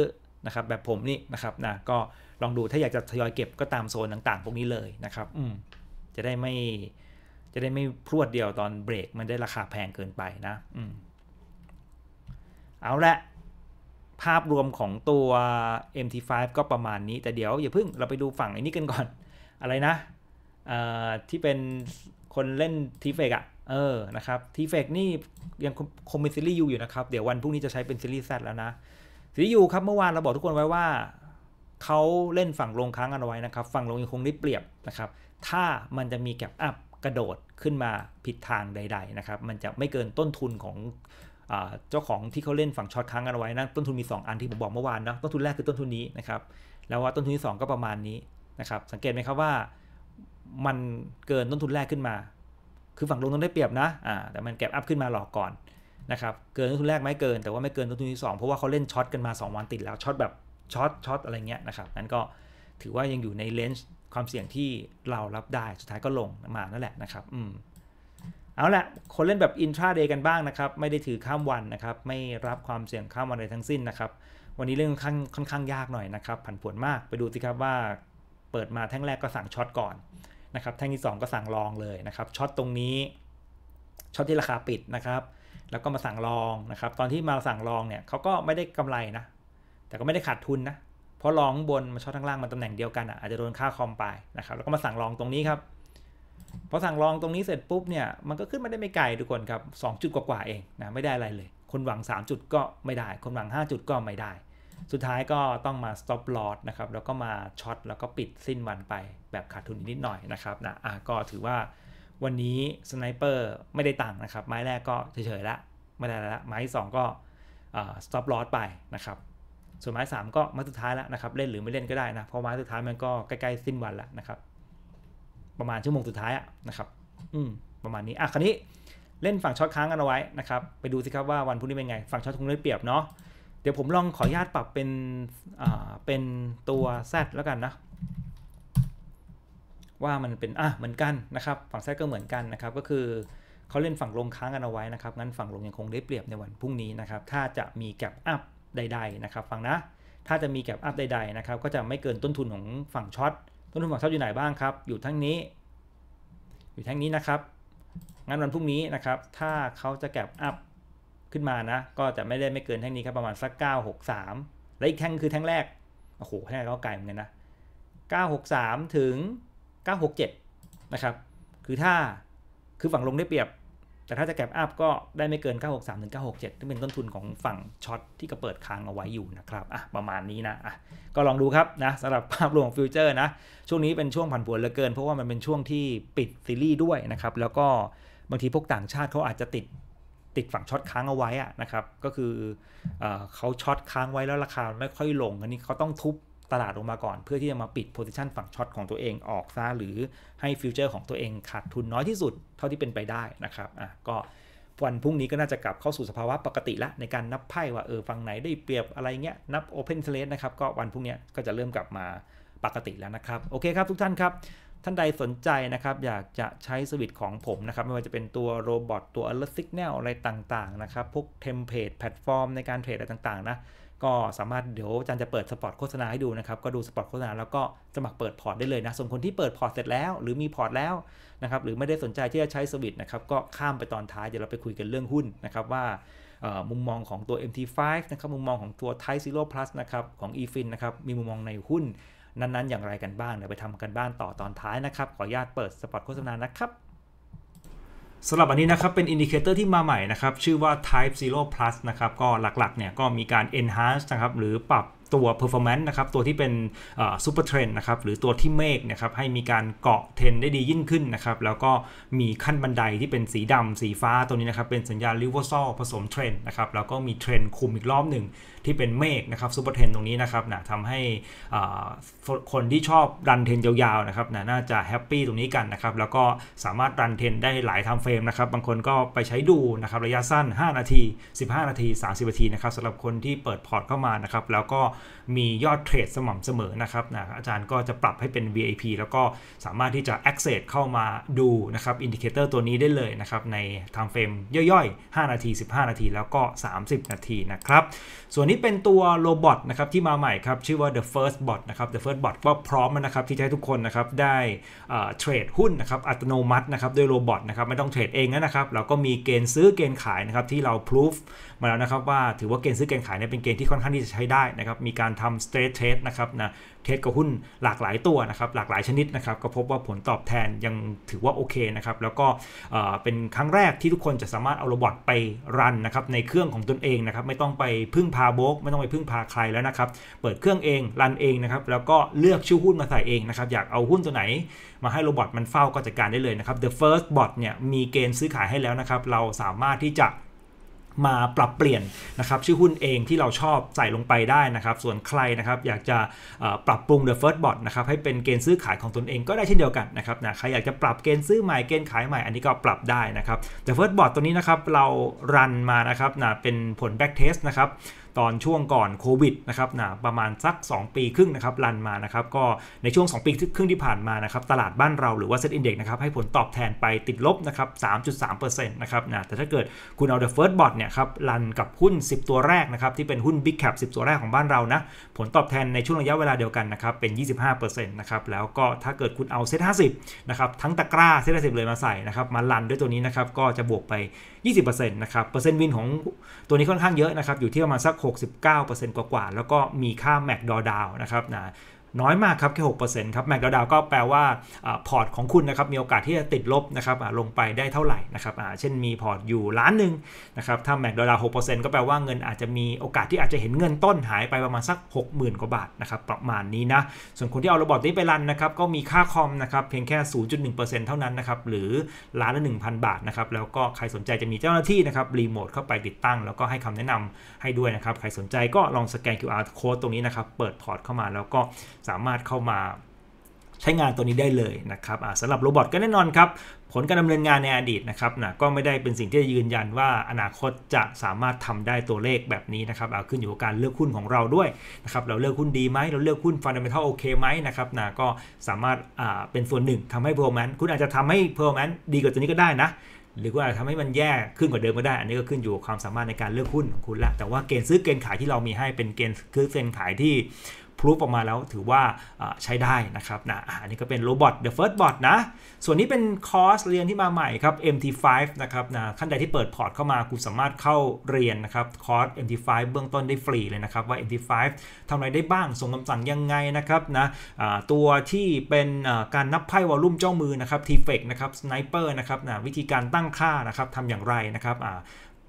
นะครับแบบผมนี่นะครับนะก็ลองดูถ้าอยากจะทยอยเก็บก็ตามโซนต่างๆพวกนี้เลยนะครับอืมจะได้ไม่จะได้ไม่พรวดเดียวตอนเบรก มันได้ราคาแพงเกินไปนะอืมเอาละภาพรวมของตัว MT5 ก็ประมาณนี้แต่เดี๋ยวอย่าเพิ่ง เราไปดูฝั่งไอ้นี้กันก่อนอะไรนะ ที่เป็นคนเล่นทีเฟกอะเออนะครับทีเฟกนี่ยังคงเป็นซีรีส์ยูอยู่นะครับ เดี๋ยววันพรุ่งนี้จะใช้เป็นซีรีส์แซแล้วนะซีรีส์ยูครับ เมื่อวานเราบอกทุกคนไว้ว่า เขาเล่นฝั่งลงค้างกันไว้นะครับ ฝั่งลงยังคงได้เปรียบนะครับ ถ้ามันจะมีแกลบอัพกระโดดขึ้นมาผิดทางใดๆนะครับมันจะไม่เกินต้นทุนของเจ้าของที่เขาเล่นฝั่งช็อตค้างกันไว้นะต้นทุนมี2อันที่ผมบอกเมื่อวานเนาะต้นทุนแรกคือต้นทุนนี้นะครับแล้วว่าต้นทุนที่ 2 ก็ประมาณนี้นะครับสังเกตไหมครับว่า มันเกินต้นทุนแรกขึ้นมา คือฝั่งลงต้องได้เปรียบนะอ่าแต่มันแก็บอัพขึ้นมาหลอกก่อนนะครับเกินต้นทุนแรกไม่เกินแต่ว่าไม่เกินต้นทุนที่ 2เพราะว่าเขาเล่นช็อตกันมา2วันติดแล้วช็อตแบบช็อตช็อตอะไรเงี้ยนะครับนั้นก็ถือว่ายังอยู่ในเลนส์ความเสี่ยงที่เรารับได้สุดท้ายก็ลงมานั่นแหละนะครับอืมเอาละคนเล่นแบบ อินทราเดย์กันบ้างนะครับ ไม่ได้ถือข้ามวันนะครับ ไม่รับความเสี่ยง ข้ามวันไรทั้งสิ้นนะครับ วันนี้เรื่องค่อนขค่อนข้างยากหน่อยนะครับผันผวนมาก ไปดูสิครับว่าเปิดมาแท่งแรกก็สั่งช็อตก่อนนะครับ แท่งที่2ก็สั่งลองเลยนะครับ ช็อตตรงนี้ช็อตที่ราคาปิดนะครับ แล้วก็มาสั่งลองนะครับ ตอนที่มาสั่งลองเนี่ยเขาก็ไม่ได้กำไรนะ แต่ก็ไม่ได้ขาดทุนนะ เพราะลองบนมาช็อตข้างล่างมันตำแหน่งเดียวกันอ่ะอาจจะโดนค่าคอมไปนะครับ แล้วก็มาสั่งลองตรงนี้ครับพอสั่งลองตรงนี้เสร็จปุ๊บเนี่ยมันก็ขึ้นมาได้ไม่ไกลทุกคนครับสจุดกว่าๆเองนะไม่ได้อะไรเลย คนหวัง3จุดก็ไม่ได้คนหวัง5จุดก็ไม่ได้สุดท้ายก็ต้องมา stop loss นะครับแล้วก็มาช็อตแล้วก็ปิดสิ้นวันไป แบบขาดทุนนิดหน่อยนะครับนะอ่ะก็ถือว่าวันนี้สไนเปอร์ไม่ได้ตังนะครับไม้แรกก็เฉยๆละไม่ได้ละไม้สอง2ก็ stop loss ไปนะครับ ส่วนไม้3ก็ไม้สุดท้ายแล้วนะครับ เล่นหรือไม่เล่นก็ได้นะเพราะไม้สุดท้ายมันก็ใกล้ ๆสิ้นวันแล้วนะครับประมาณชั่วโมงสุดท้ายอะนะครับอืมประมาณนี้อ่ะคราวนี้เล่นฝั่งช็อตค้างกันเอาไว้นะครับไปดูสิครับว่าวันพรุ่งนี้เป็นไงฝั่งช็อตคงได้เปรียบเนาะเดี๋ยวผมลองขออนุญาตปรับเป็นอ่าเป็นตัวแซดแล้วกันนะ ว่ามันเป็นอ่ะเหมือนกันนะครับฝั่งแซดก็เหมือนกันนะครับ ก็คือเขาเล่นฝั่งลงค้างกันเอาไว้นะครับ งั้นฝั่งลงยังคงได้เปรียบในวันพรุ่งนี้นะครับถ้าจะมีแกลบอัพใดๆนะครับฟังนะ ถ้าจะมีแกลบอัพใดๆนะครับก็จะไม่เกินต้นทุนของฝั่งช็อตต้นทุนหลักทรัพย์อยู่ไหนบ้างครับ อยู่ทั้งนี้ อยู่ทั้งนี้นะครับ งั้นวันพรุ่งนี้นะครับ ถ้าเขาจะแก็บอัพขึ้นมานะ ก็จะไม่ได้ไม่เกินแท่งนี้ครับ ประมาณสัก 963 และอีกแท่งคือแท่งแรก โอ้โหแท่งก็ไกลเหมือนกันนะ 963 ถึง 967 นะครับ คือถ้า คือฝั่งลงได้เปรียบแต่ถ้าจะแก็บอัพก็ได้ไม่เกิน 963ถึง967ที่เป็นต้นทุนของฝั่งช็อตที่ก็เปิดค้างเอาไว้อยู่นะครับ อ่ะ ประมาณนี้นะ อ่ะ ก็ลองดูครับนะสำหรับภาพรวมฟิวเจอร์ นะ ช่วงนี้เป็นช่วงผันผวนเหลือเกิน เพราะว่ามันเป็นช่วงที่ปิดซีรีส์ด้วยนะครับ แล้วก็บางทีพวกต่างชาติเขาอาจจะติดติดฝั่งช็อตค้างเอาไว้อะนะครับ ก็คือเอเขาช็อตค้างไว้แล้วราคาไม่ค่อยลงอันนี้เขาต้องทุบตลาดลงมาก่อนเพื่อที่จะมาปิดโพซิชันฝั่งช็อตของตัวเองออกซะหรือให้ฟิวเจอร์ของตัวเองขาดทุนน้อยที่สุดเท่าที่เป็นไปได้นะครับอ่ะก็วันพรุ่งนี้ก็น่าจะกลับเข้าสู่สภาวะปกติละในการนับไพ่ว่าเออฝั่งไหนได้เปรียบอะไรเงี้ย นับอเพนเ l เล e นะครับก็วันพรุ่งนี้ก็จะเริ่มกลับมาปกติแล้วนะครับ โอเคครับทุกท่านครับ ท่านใดสนใจนะครับ อยากจะใช้สวิตของผมนะครับ ไม่ว่าจะเป็นตัวโรบอทตัวอัลลัสซิกแนลอะไรต่างๆนะครับ พวกเทมเพลตแพลตฟอร์มในการเทรดอะไรต่าง ๆ นะก็สามารถเดี๋ยวอาจารย์จะเปิดสปอตโฆษณาให้ดูนะครับก็ดูสปอตโฆษณาแล้วก็สมัครเปิดพอร์ตได้เลยนะส่วนคนที่เปิดพอร์ตเสร็จแล้วหรือมีพอร์ตแล้วนะครับหรือไม่ได้สนใจที่จะใช้สวิตนะครับก็ข้ามไปตอนท้ายเดี๋ยวเราไปคุยกันเรื่องหุ้นนะครับ ว่า มุมมองของตัว MT5 นะครับ มุมมองของตัว Thai Zero Plus นะครับของ eFin นะครับ มีมุมมองในหุ้นนั้น ๆ อย่างไรกันบ้างเดี๋ยวไปทำกันบ้านต่อตอนท้ายนะครับ ขออนุญาตเปิดสปอตโฆษณานะครับสำหรับอันนี้นะครับ เป็นอินดิเคเตอร์ที่มาใหม่นะครับ ชื่อว่า Type 0 Plus นะครับ ก็หลักๆเนี่ยก็มีการ enhance นะครับ หรือปรับตัว performance นะครับ ตัวที่เป็นซูเปอร์เทรนนะครับ หรือตัวที่เมฆนะครับ ให้มีการเกาะเทรนได้ดียิ่งขึ้นนะครับ แล้วก็มีขั้นบันไดที่เป็นสีดำสีฟ้าตัวนี้นะครับ เป็นสัญญาณริเวอร์ซอลผสมเทรนนะครับแล้วก็มีเทรนคุมอีกรอบหนึ่งที่เป็นเมฆนะครับซูเปอร์เทนตรงนี้นะครับนะทำให้คนที่ชอบรันเทนยาวๆนะครับนะน่าจะแฮปปี้ตรงนี้กันนะครับ แล้วก็สามารถรันเทนได้หลายไทม์เฟรมนะครับ บางคนก็ไปใช้ดูนะครับ ระยะสั้น 5 นาที 15 นาที 30นาทีนะครับสำหรับคนที่เปิดพอร์ตเข้ามานะครับแล้วก็มียอดเทรดสม่ำเสมอนะครับนะอาจารย์ก็จะปรับให้เป็น VIP แล้วก็สามารถที่จะ Access เข้ามาดูนะครับอินดิเคเตอร์ตัวนี้ได้เลยนะครับ ใน i ท e f เฟรมย่อยๆ 5 นาที 15 นาทีแล้วก็ 30 นาทีนะครับ ส่วนนี้เป็นตัวโรบอทนะครับ ที่มาใหม่ครับ ชื่อว่า The First Bot นะครับ The First Bot ก็พร้อมนะครับ ที่จะให้ทุกคนนะครับ ได้เทรดหุ้นนะครับ อัตโนมัตินะครับด้วยโรบอทนะครับไม่ต้องเทรดเองนะครับเราก็มีเกณฑ์ซื้อเกณฑ์ขายนะครับที่เราพิสูจมาแล้วนะครับว่าถือว่าเกณฑ์ซื้อเกณฑ์ขายเนี่ยเป็นเกณฑ์ที่ค่อนข้างที่จะใช้ได้นะครับมีการทำ straight trade นะครับนะเทสกับหุ้นหลากหลายตัวนะครับหลากหลายชนิดนะครับ ก็พบว่าผลตอบแทนยังถือว่าโอเคนะครับแล้วก็เป็นครั้งแรกที่ทุกคนจะสามารถเอาโรบอทไปรันนะครับในเครื่องของตนเองนะครับ ไม่ต้องไปพึ่งพาโบกไม่ต้องไปพึ่งพาใครแล้วนะครับ เปิดเครื่องเองรันเองนะครับแล้วก็เลือกชื่อหุ้นมาใส่เองนะครับ อยากเอาหุ้นตัวไหน มาให้โรบอทมันเฝ้าก็จัดการได้เลยนะครับ The First Bot เนี่ยมีเกณฑ์ซื้อขายให้แล้วนะครับเราสามารถที่จะมาปรับเปลี่ยนนะครับชื่อหุ้นเองที่เราชอบใส่ลงไปได้นะครับ ส่วนใครนะครับอยากจะปรับปรุง The First Bot นะครับให้เป็นเกณฑ์ซื้อขายของตนเองก็ได้เช่นเดียวกันนะครับนะใครอยากจะปรับเกณฑ์ซื้อใหม่เกณฑ์ขายใหม่อันนี้ก็ปรับได้นะครับ The First Bot ตัวนี้นะครับเรารันมานะครับนะเป็นผล back test นะครับตอนช่วงก่อนโควิดนะครับนะประมาณสัก 2 ปีครึ่งนะครับรันมานะครับก็ในช่วง 2 ปีครึ่งที่ผ่านมานะครับตลาดบ้านเราหรือว่าเซ็ตอินเด็กซ์นะครับให้ผลตอบแทนไปติดลบนะครับ3.3%นะครับนะแต่ถ้าเกิดคุณเอา The First Bot เนี่ยครับรันกับหุ้น 10 ตัวแรกนะครับที่เป็นหุ้น Big Cap 10 ตัวแรกของบ้านเรานะผลตอบแทนในช่วงระยะเวลาเดียวกันนะครับเป็น 25%นะครับแล้วก็ถ้าเกิดคุณเอาเซ็ต50นะครับทั้งตะกร้าเซ็ต50 เลยมาใส่นะครับมารันด้วยตัวนี้นะครับก็จะบวกไป20%นะครับ เปอร์เซ็นต์วินของตัวนี้ค่อนข้างเยอะนะครับ อยู่ที่ประมาณสัก 69%กว่าๆแล้วก็มีค่าแม็กดอดาวนะครับนะน้อยมากครับ แค่หกเปอร์ซ็นต์ครับแมกดาวก็แปลว่าพอร์ตของคุณนะครับมีโอกาสที่จะติดลบนะครับลงไปได้เท่าไหร่นะครับเช่นมีพอร์ตอยู่ล้านหนึ่งนะครับถ้าแมกดาวหกเปอร์เซ็นต์ก็แปลว่าเงินอาจจะมีโอกาสที่อาจจะเห็นเงินต้นหายไปประมาณสัก60,000กว่าบาทนะครับประมาณนี้นะ ส่วนคนที่เอาระบบนี้ไปรันนะครับก็มีค่าคอมนะครับเพียงแค่ 0.1%เท่านั้นนะครับหรือล้านละ1,000 บาทนะครับแล้วก็ใครสนใจจะมีเจ้าหน้าที่นะครับรีโมทเข้าไปติดตั้งแล้วก็ให้คำแนะนำให้ด้วยนะครับใครสนใจก็ลองสแกน QR code ตรงนี้นะครับเปิดพอร์ตเข้ามาแล้วก็สามารถเข้ามาใช้งานตัวนี้ได้เลยนะครับสำหรับโรบอทก็แน่นอนครับผลการดำเนินงานในอดีตนะครับนะก็ไม่ได้เป็นสิ่งที่จะยืนยันว่าอนาคตจะสามารถทำได้ตัวเลขแบบนี้นะครับเอาขึ้นอยู่กับการเลือกหุ้นของเราด้วยนะครับเราเลือกหุ้นดีไหม เราเลือกหุ้นฟันดัมเบลทัลโอเคไหมนะครับนะก็สามารถเป็นส่วนหนึ่งทำให้เพอร์แมนคุณอาจจะทำให้เพอร์แมนดีกว่าตัวนี้ก็ได้นะ หรือว่าทำให้มันแย่ขึ้นกว่าเดิมก็ได้ อันนี้ก็ขึ้นอยู่ความสามารถในการเลือกหุ้นของคุณละแต่ว่าเกณฑ์ซื้อเกณฑ์ขายที่เรามีให้เป็นเกณฑ์คือเกณฑ์ขายที่พรูฟออกมาแล้วถือว่าใช้ได้นะครับนะอันนี้ก็เป็นโรบอท The First Bot นะ ส่วนนี้เป็นคอร์สเรียนที่มาใหม่ครับ MT5 นะครับนะขั้นใดที่เปิดพอร์ตเข้ามาคุณสามารถเข้าเรียนนะครับ คอร์ส MT5 เบื้องต้นได้ฟรีเลยนะครับว่า MT5 ทำอะไรได้บ้าง ส่งคำสั่งยังไงนะครับนะตัวที่เป็นการนับไพ่วอลลุ่มเจ้ามือนะครับทีเฟกนะครับสไนเปอร์นะครับนะวิธีการตั้งค่านะครับทำอย่างไรนะครับ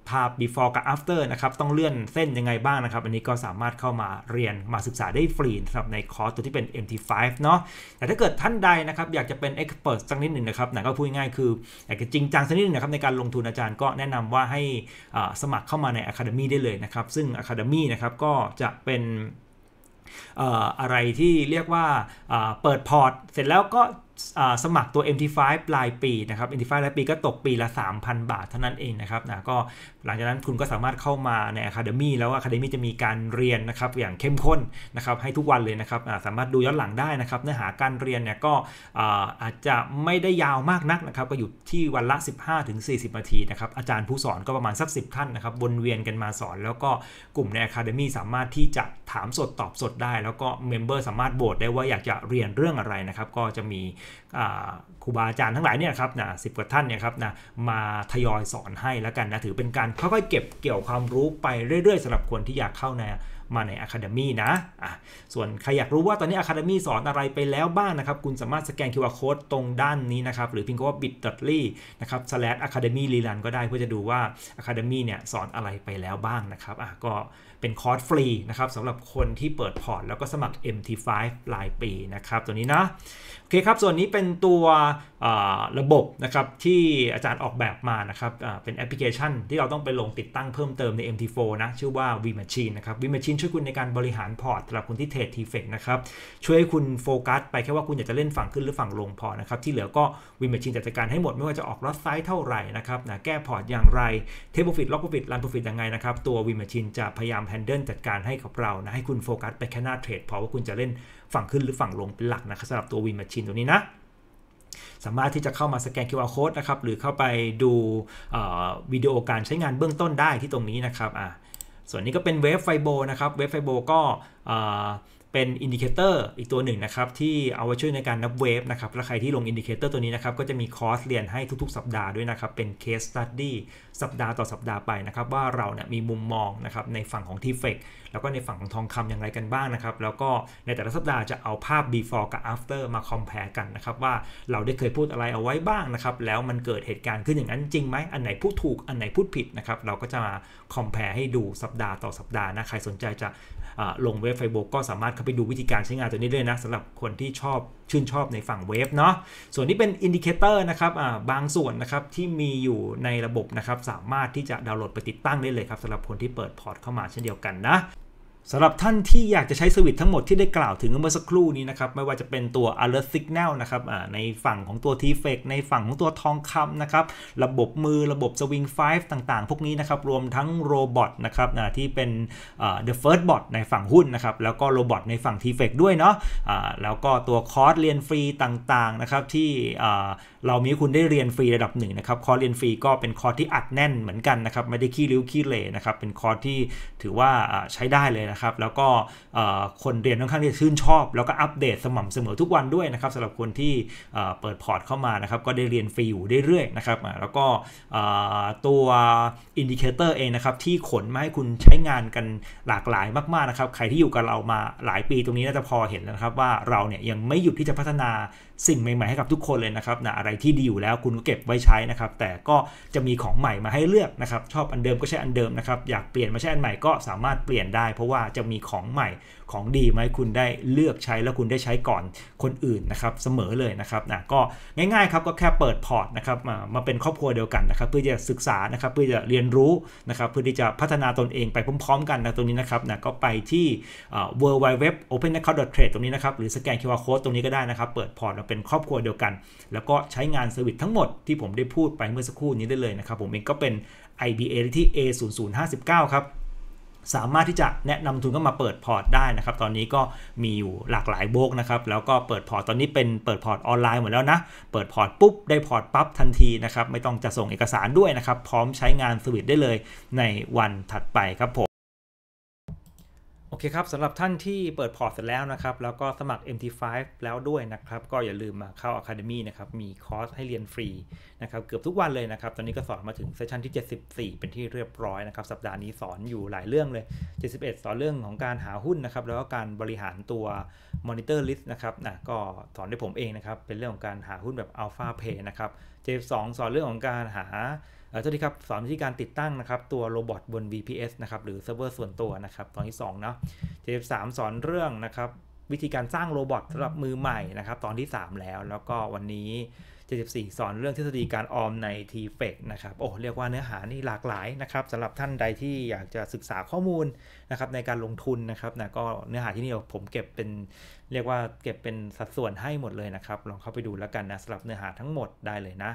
ภาพ before กับ after นะครับ ต้องเลื่อนเส้นยังไงบ้างนะครับ อันนี้ก็สามารถเข้ามาเรียนมาศึกษาได้ฟรีนะครับในคอร์สตัวที่เป็น MT5 เนาะแต่ถ้าเกิดท่านใดนะครับอยากจะเป็น expert สักนิดหนึ่งนะครับนะก็พูดง่ายคืออยากจะจริงจังสักนิดหนึ่งนะครับ ในการลงทุนอาจารย์ก็แนะนำว่าให้สมัครเข้ามาใน Academy ได้เลยนะครับ ซึ่ง Academy นะครับก็จะเป็นอะไรที่เรียกว่าเปิดพอร์ตเสร็จแล้วก็สมัครตัว MT5 ปลายปีนะครับ MT5 ปลายปีก็ตกปีละ 3,000 บาทเท่านั้นเองนะครับนะก็หลังจากนั้นคุณก็สามารถเข้ามาใน Academy แล้ว Academy จะมีการเรียนนะครับอย่างเข้มข้นนะครับให้ทุกวันเลยนะครับสามารถดูย้อนหลังได้นะครับ เนื้อหาการเรียนเนี่ยก็อาจจะไม่ได้ยาวมากนักนะครับก็อยู่ที่วันละ 15-40นาทีนะครับอาจารย์ผู้สอนก็ประมาณสัก10 ท่านนะครับวนเวียนกันมาสอน แล้วก็กลุ่มใน Academy สามารถที่จะถามสดตอบสดได้ แล้วก็เมมเบอร์สามารถโหวตได้ว่าอยากจะเรียนเรื่องอะไรนะครับก็จะมีครูบาอาจารย์ทั้งหลายเนี่ยครับนะสิบกว่าท่านเนี่ยครับนะมาทยอยสอนให้แล้วกันนะถือเป็นการค่อยๆเก็บเกี่ยวความรู้ไปเรื่อยๆสำหรับคนที่อยากเข้าในมาในะคาเดมีนะอ่ะส่วนใครอยากรู้ว่าตอนนี้อะคาเดมีสอนอะไรไปแล้วบ้างนะครับคุณสามารถสแกน QR โค้ดตรงด้านนี้นะครับหรือพิมพ์ว่า bit.ly นะครับ a c a d e m y rerun ก็ได้เพื่อจะดูว่าอะคาเดมีเนี่ยสอนอะไรไปแล้วบ้างนะครับอ่ะก็เป็นคอร์สฟรีนะครับสำหรับคนที่เปิดพอร์ตแล้วก็สมัคร MT5 ปลายปีนะครับตัวนี้นะเคครับส่วนนี้เป็นตัวระบบนะครับที่อาจารย์ออกแบบมานะครับเป็นแอปพลิเคชันที่เราต้องไปลงติดตั้งเพิ่มเติมใน MT4 นะ ชื่อว่า V Machine นะครับ V Machine ช่วยคุณในการบริหารพอร์ตสำหรับคนที่เทรดทีเฟกนะครับ ช่วยให้คุณโฟกัสไปแค่ว่าคุณอยากจะเล่นฝั่งขึ้นหรือฝั่งลงพอนะครับที่เหลือก็ V Machine จัดการให้หมด ไม่ว่าจะออกรอไซส์เท่าไหร่นะครับนะแก้พอร์ตอย่างไรเทปโปรฟิตล็อกโปรฟิตรันโปรฟิตยังไงนะครับตัว V Machine จะพยายามแฮนเดิลจัดการให้กับเรานะให้คุณโฟกัสไปแค่หน้าเทรดพอว่าคุณจะเล่นฝั่งขึ้นหรือฝั่งลงเป็นหลักนะครับสำหรับตัววีน m มชช i นตัวนี้นะ สามารถที่จะเข้ามาสแกน QR code นะครับหรือเข้าไปดูวิดีโอการใช้งานเบื้องต้นได้ที่ตรงนี้นะครับอ่าส่วนนี้ก็เป็นเวฟไฟโบนะครับเวฟไฟโบก็เป็นอินดิเคเตอร์อีกตัวหนึ่งนะครับ ที่เอาไว้ช่วยในการนับเวฟนะครับและใครที่ลงอินดิเคเตอร์ตัวนี้นะครับก็จะมีคอร์สเรียนให้ทุกๆสัปดาห์ด้วยนะครับเป็นเคสสตัดดี้สัปดาห์ต่อสัปดาห์ไปนะครับว่าเราเนี่ยมีมุมมองนะครับในฝั่งของทีเฟกแล้วก็ในฝั่งของทองคำอย่างไรกันบ้างนะครับแล้วก็ในแต่ละสัปดาห์จะเอาภาพ before กับ after มาคอมเพลกันนะครับว่าเราได้เคยพูดอะไรเอาไว้บ้างนะครับแล้วมันเกิดเหตุการณ์ขึ้นอย่างนั้นจริงไหมอันไหนพูดถูกอันไหนพูดผิดนะครับเราก็จะมาคอมเพลให้ดูสัปดาห์ต่อสัปดาห์นะใครสนใจจะลงเว็บไฟโบก็สามารถเข้าไปดูวิธีการใช้งานตัวนี้ได้นะสำหรับคนที่ชอบชื่นชอบในฝั่งเวฟเนาะส่วนนี้เป็นอินดิเคเตอร์นะครับบางส่วนนะครับ ที่มีอยู่ในระบบนะครับ สามารถที่จะดาวน์โหลดไปติดตั้งได้เลยครับสำหรับคนที่เปิดพอร์ตเข้ามาเช่นเดียวกันนะสำหรับท่านที่อยากจะใช้สวิตทั้งหมดที่ได้กล่าวถึงเมื่อสักครู่นี้นะครับ ไม่ว่าจะเป็นตัว alert signal นะครับในฝั่งของตัว t f e c ในฝั่งของตัวทองคำนะครับ ระบบมือระบบ swing 5 ต่าง ๆ พวกนี้นะครับ รวมทั้งโรบอทนะครับที่เป็น the first bot ในฝั่งหุ้นนะครับ แล้วก็โรบอทในฝั่ง t f e c ด้วยเนาะะแล้วก็ตัวคอร์สเรียนฟรีต่าง ๆ นะครับที่เรามีคุณได้เรียนฟรีระดับหนึ่งนะครับคอร์สเรียนฟรีก็เป็นคอร์สที่อัดแน่นเหมือนกันนะครับไม่ได้ขี้ริ้วขี้เลนะครับเป็นคอร์สที่ถือว่าใช้ได้เลยนะครับแล้วก็คนเรียนค่อนข้างที่จะชื่นชอบ แล้วก็อัปเดตสม่ำเสมอทุกวันด้วยนะครับสำหรับคนที่เปิดพอร์ตเข้ามานะครับก็ได้เรียนฟรีอยู่เรื่อยๆนะครับแล้วก็ตัวอินดิเคเตอร์เองนะครับที่ขนมาให้คุณใช้งานกันหลากหลายมากๆนะครับใครที่อยู่กับเรามาหลายปีตรงนี้น่าจะพอเห็นนะครับว่าเราเนี่ยยังไม่หยุดที่จะพัฒนาสิ่งใหม่ๆให้กับทุกคนเลยนะครับนะอะไรที่ดีอยู่แล้วคุณก็เก็บไว้ใช้นะครับ แต่ก็จะมีของใหม่มาให้เลือกนะครับชอบอันเดิมก็ใช้อันเดิมนะครับ อยากเปลี่ยนมาใช้อันใหม่ก็สามารถเปลี่ยนได้ เพราะว่าจะมีของใหม่ของดีไหมคุณได้เลือกใช้แล้วคุณได้ใช้ก่อนคนอื่นนะครับ เสมอเลยนะครับนะก็ง่าย ๆ ครับก็แค่เปิดพอร์ตนะครับ มามาเป็นครอบครัวเดียวกันนะครับ เพื่อจะศึกษานะครับเพื่อจะเรียนรู้นะครับเพื่อที่จะพัฒนาตนเองไปพร้อมๆกันนะตรงนี้นะครับนะก็ไปที่ w w w o p e n a c c o u n t t r a d e ตรงนี้นะครับ หรือสแกนคอร์โค้ดตรงนี้ก็ได้นะครับ เปิดพอร์ตเราเป็นครอบครัวเดียวกัน แล้วก็ใช้งานเซอร์วิสทั้งหมดที่ผมได้พูดไปเมื่อสักครู่นี้ได้เลยนะครับผมเองก็เป็น IBA ที่ A0059 ครับสามารถที่จะแนะนำทุนก็มาเปิดพอร์ตได้นะครับ ตอนนี้ก็มีอยู่หลากหลายโบกนะครับ แล้วก็เปิดพอร์ตตอนนี้เป็นเปิดพอร์ตออนไลน์ หมดแล้วนะ เปิดพอร์ตปุ๊บได้พอร์ตปั๊บทันทีนะครับ ไม่ต้องจะส่งเอกสารด้วยนะครับพร้อมใช้งานสวิตได้เลยในวันถัดไปครับผมโอเคครับสำหรับท่านที่เปิดพอร์ตเสร็จแล้วนะครับแล้วก็สมัคร MT5 แล้วด้วยนะครับก็อย่าลืมมาเข้า Academy นะครับมีคอร์สให้เรียนฟรีนะครับเกือบทุกวันเลยนะครับตอนนี้ก็สอนมาถึงเซสชันที่ 74 เป็นที่เรียบร้อยนะครับสัปดาห์นี้สอนอยู่หลายเรื่องเลย 71 สอนเรื่องของการหาหุ้นนะครับแล้วก็การบริหารตัว Monitor List นะครับนะก็สอนด้วยผมเองนะครับเป็นเรื่องของการหาหุ้นแบบ Alpha Pay นะครับ 72 สอนเรื่องของการหาเวัาที่ครับ สอนวิธีการติดตั้งนะครับตัวโรบอทบน VPS นะครับหรือเซิร์ฟเวอร์ส่วนตัวนะครับตอนที่ 2 เนาะเจ็ดสามสอนเรื่องนะครับ วิธีการสร้างโรบอทสำหรับมือใหม่นะครับตอนที่ 3 แล้ว แล้วก็วันนี้ 74 สอนเรื่องทฤษฎีการออมใน t f e c นะครับโอ้เรียกว่าเนื้อหานี่หลากหลายนะครับสำหรับท่านใดที่อยากจะศึกษาข้อมูลนะครับในการลงทุนนะครับนะก็เนื้อหาที่นี่ผมเก็บเป็นเรียกว่าเก็บเป็นสัดส่วนให้หมดเลยนะครับลองเข้าไปดูแล้วกันนะสำหรับเนื้อหาทั้งหมดได้เลยนะ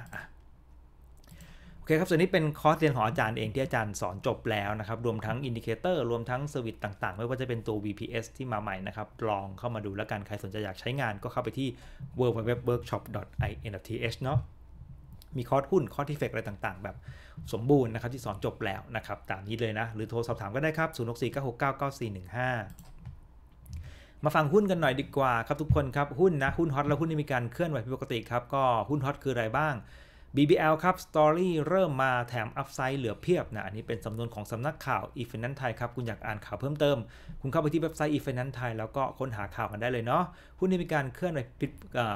โอเคครับส่วนนี้เป็นคอร์สเรียนของอาจารย์เองที่อาจารย์สอนจบแล้วนะครับ รวมทั้งอินดิเคเตอร์รวมทั้งเซอร์วิสต่างๆ ไม่ว่าจะเป็นตัว VPS ที่มาใหม่นะครับ ลองเข้ามาดูแล้วกันใครสนใจอยากใช้งานก็เข้าไปที่ www.workshop.inth เนาะมีคอร์สหุ้น คอร์สที่เฟกอะไรต่างๆ แบบสมบูรณ์นะครับ ที่สอนจบแล้วนะครับ ตามนี้เลยนะ หรือโทรสอบถามก็ได้ครับ0 6 4 9 6 9 9 4 1 5 มาฟังหุ้นกันหน่อยดีกว่าครับทุกคนครับหุ้นนะหุ้นฮอตและหุ้นที่มีการเคลื่อนไหวผิดปกติครับก็หุ้นฮอตคืออะไรบ้าง BBL ครับ สตอรี่เริ่มมาแถมอัพไซด์เหลือเพียบนะ อันนี้เป็นสำนวนของสำนักข่าวอีฟ n นนน e ไทยครับ คุณอยากอ่านข่าวเพิ่มเติม คุณเข้าไปที่เว็บไซต์อีฟ n นนน e ไทยแล้วก็ค้นหาข่าวกันได้เลยเนาะ หุ้นนี้มีการเคลื่อนไหวผิด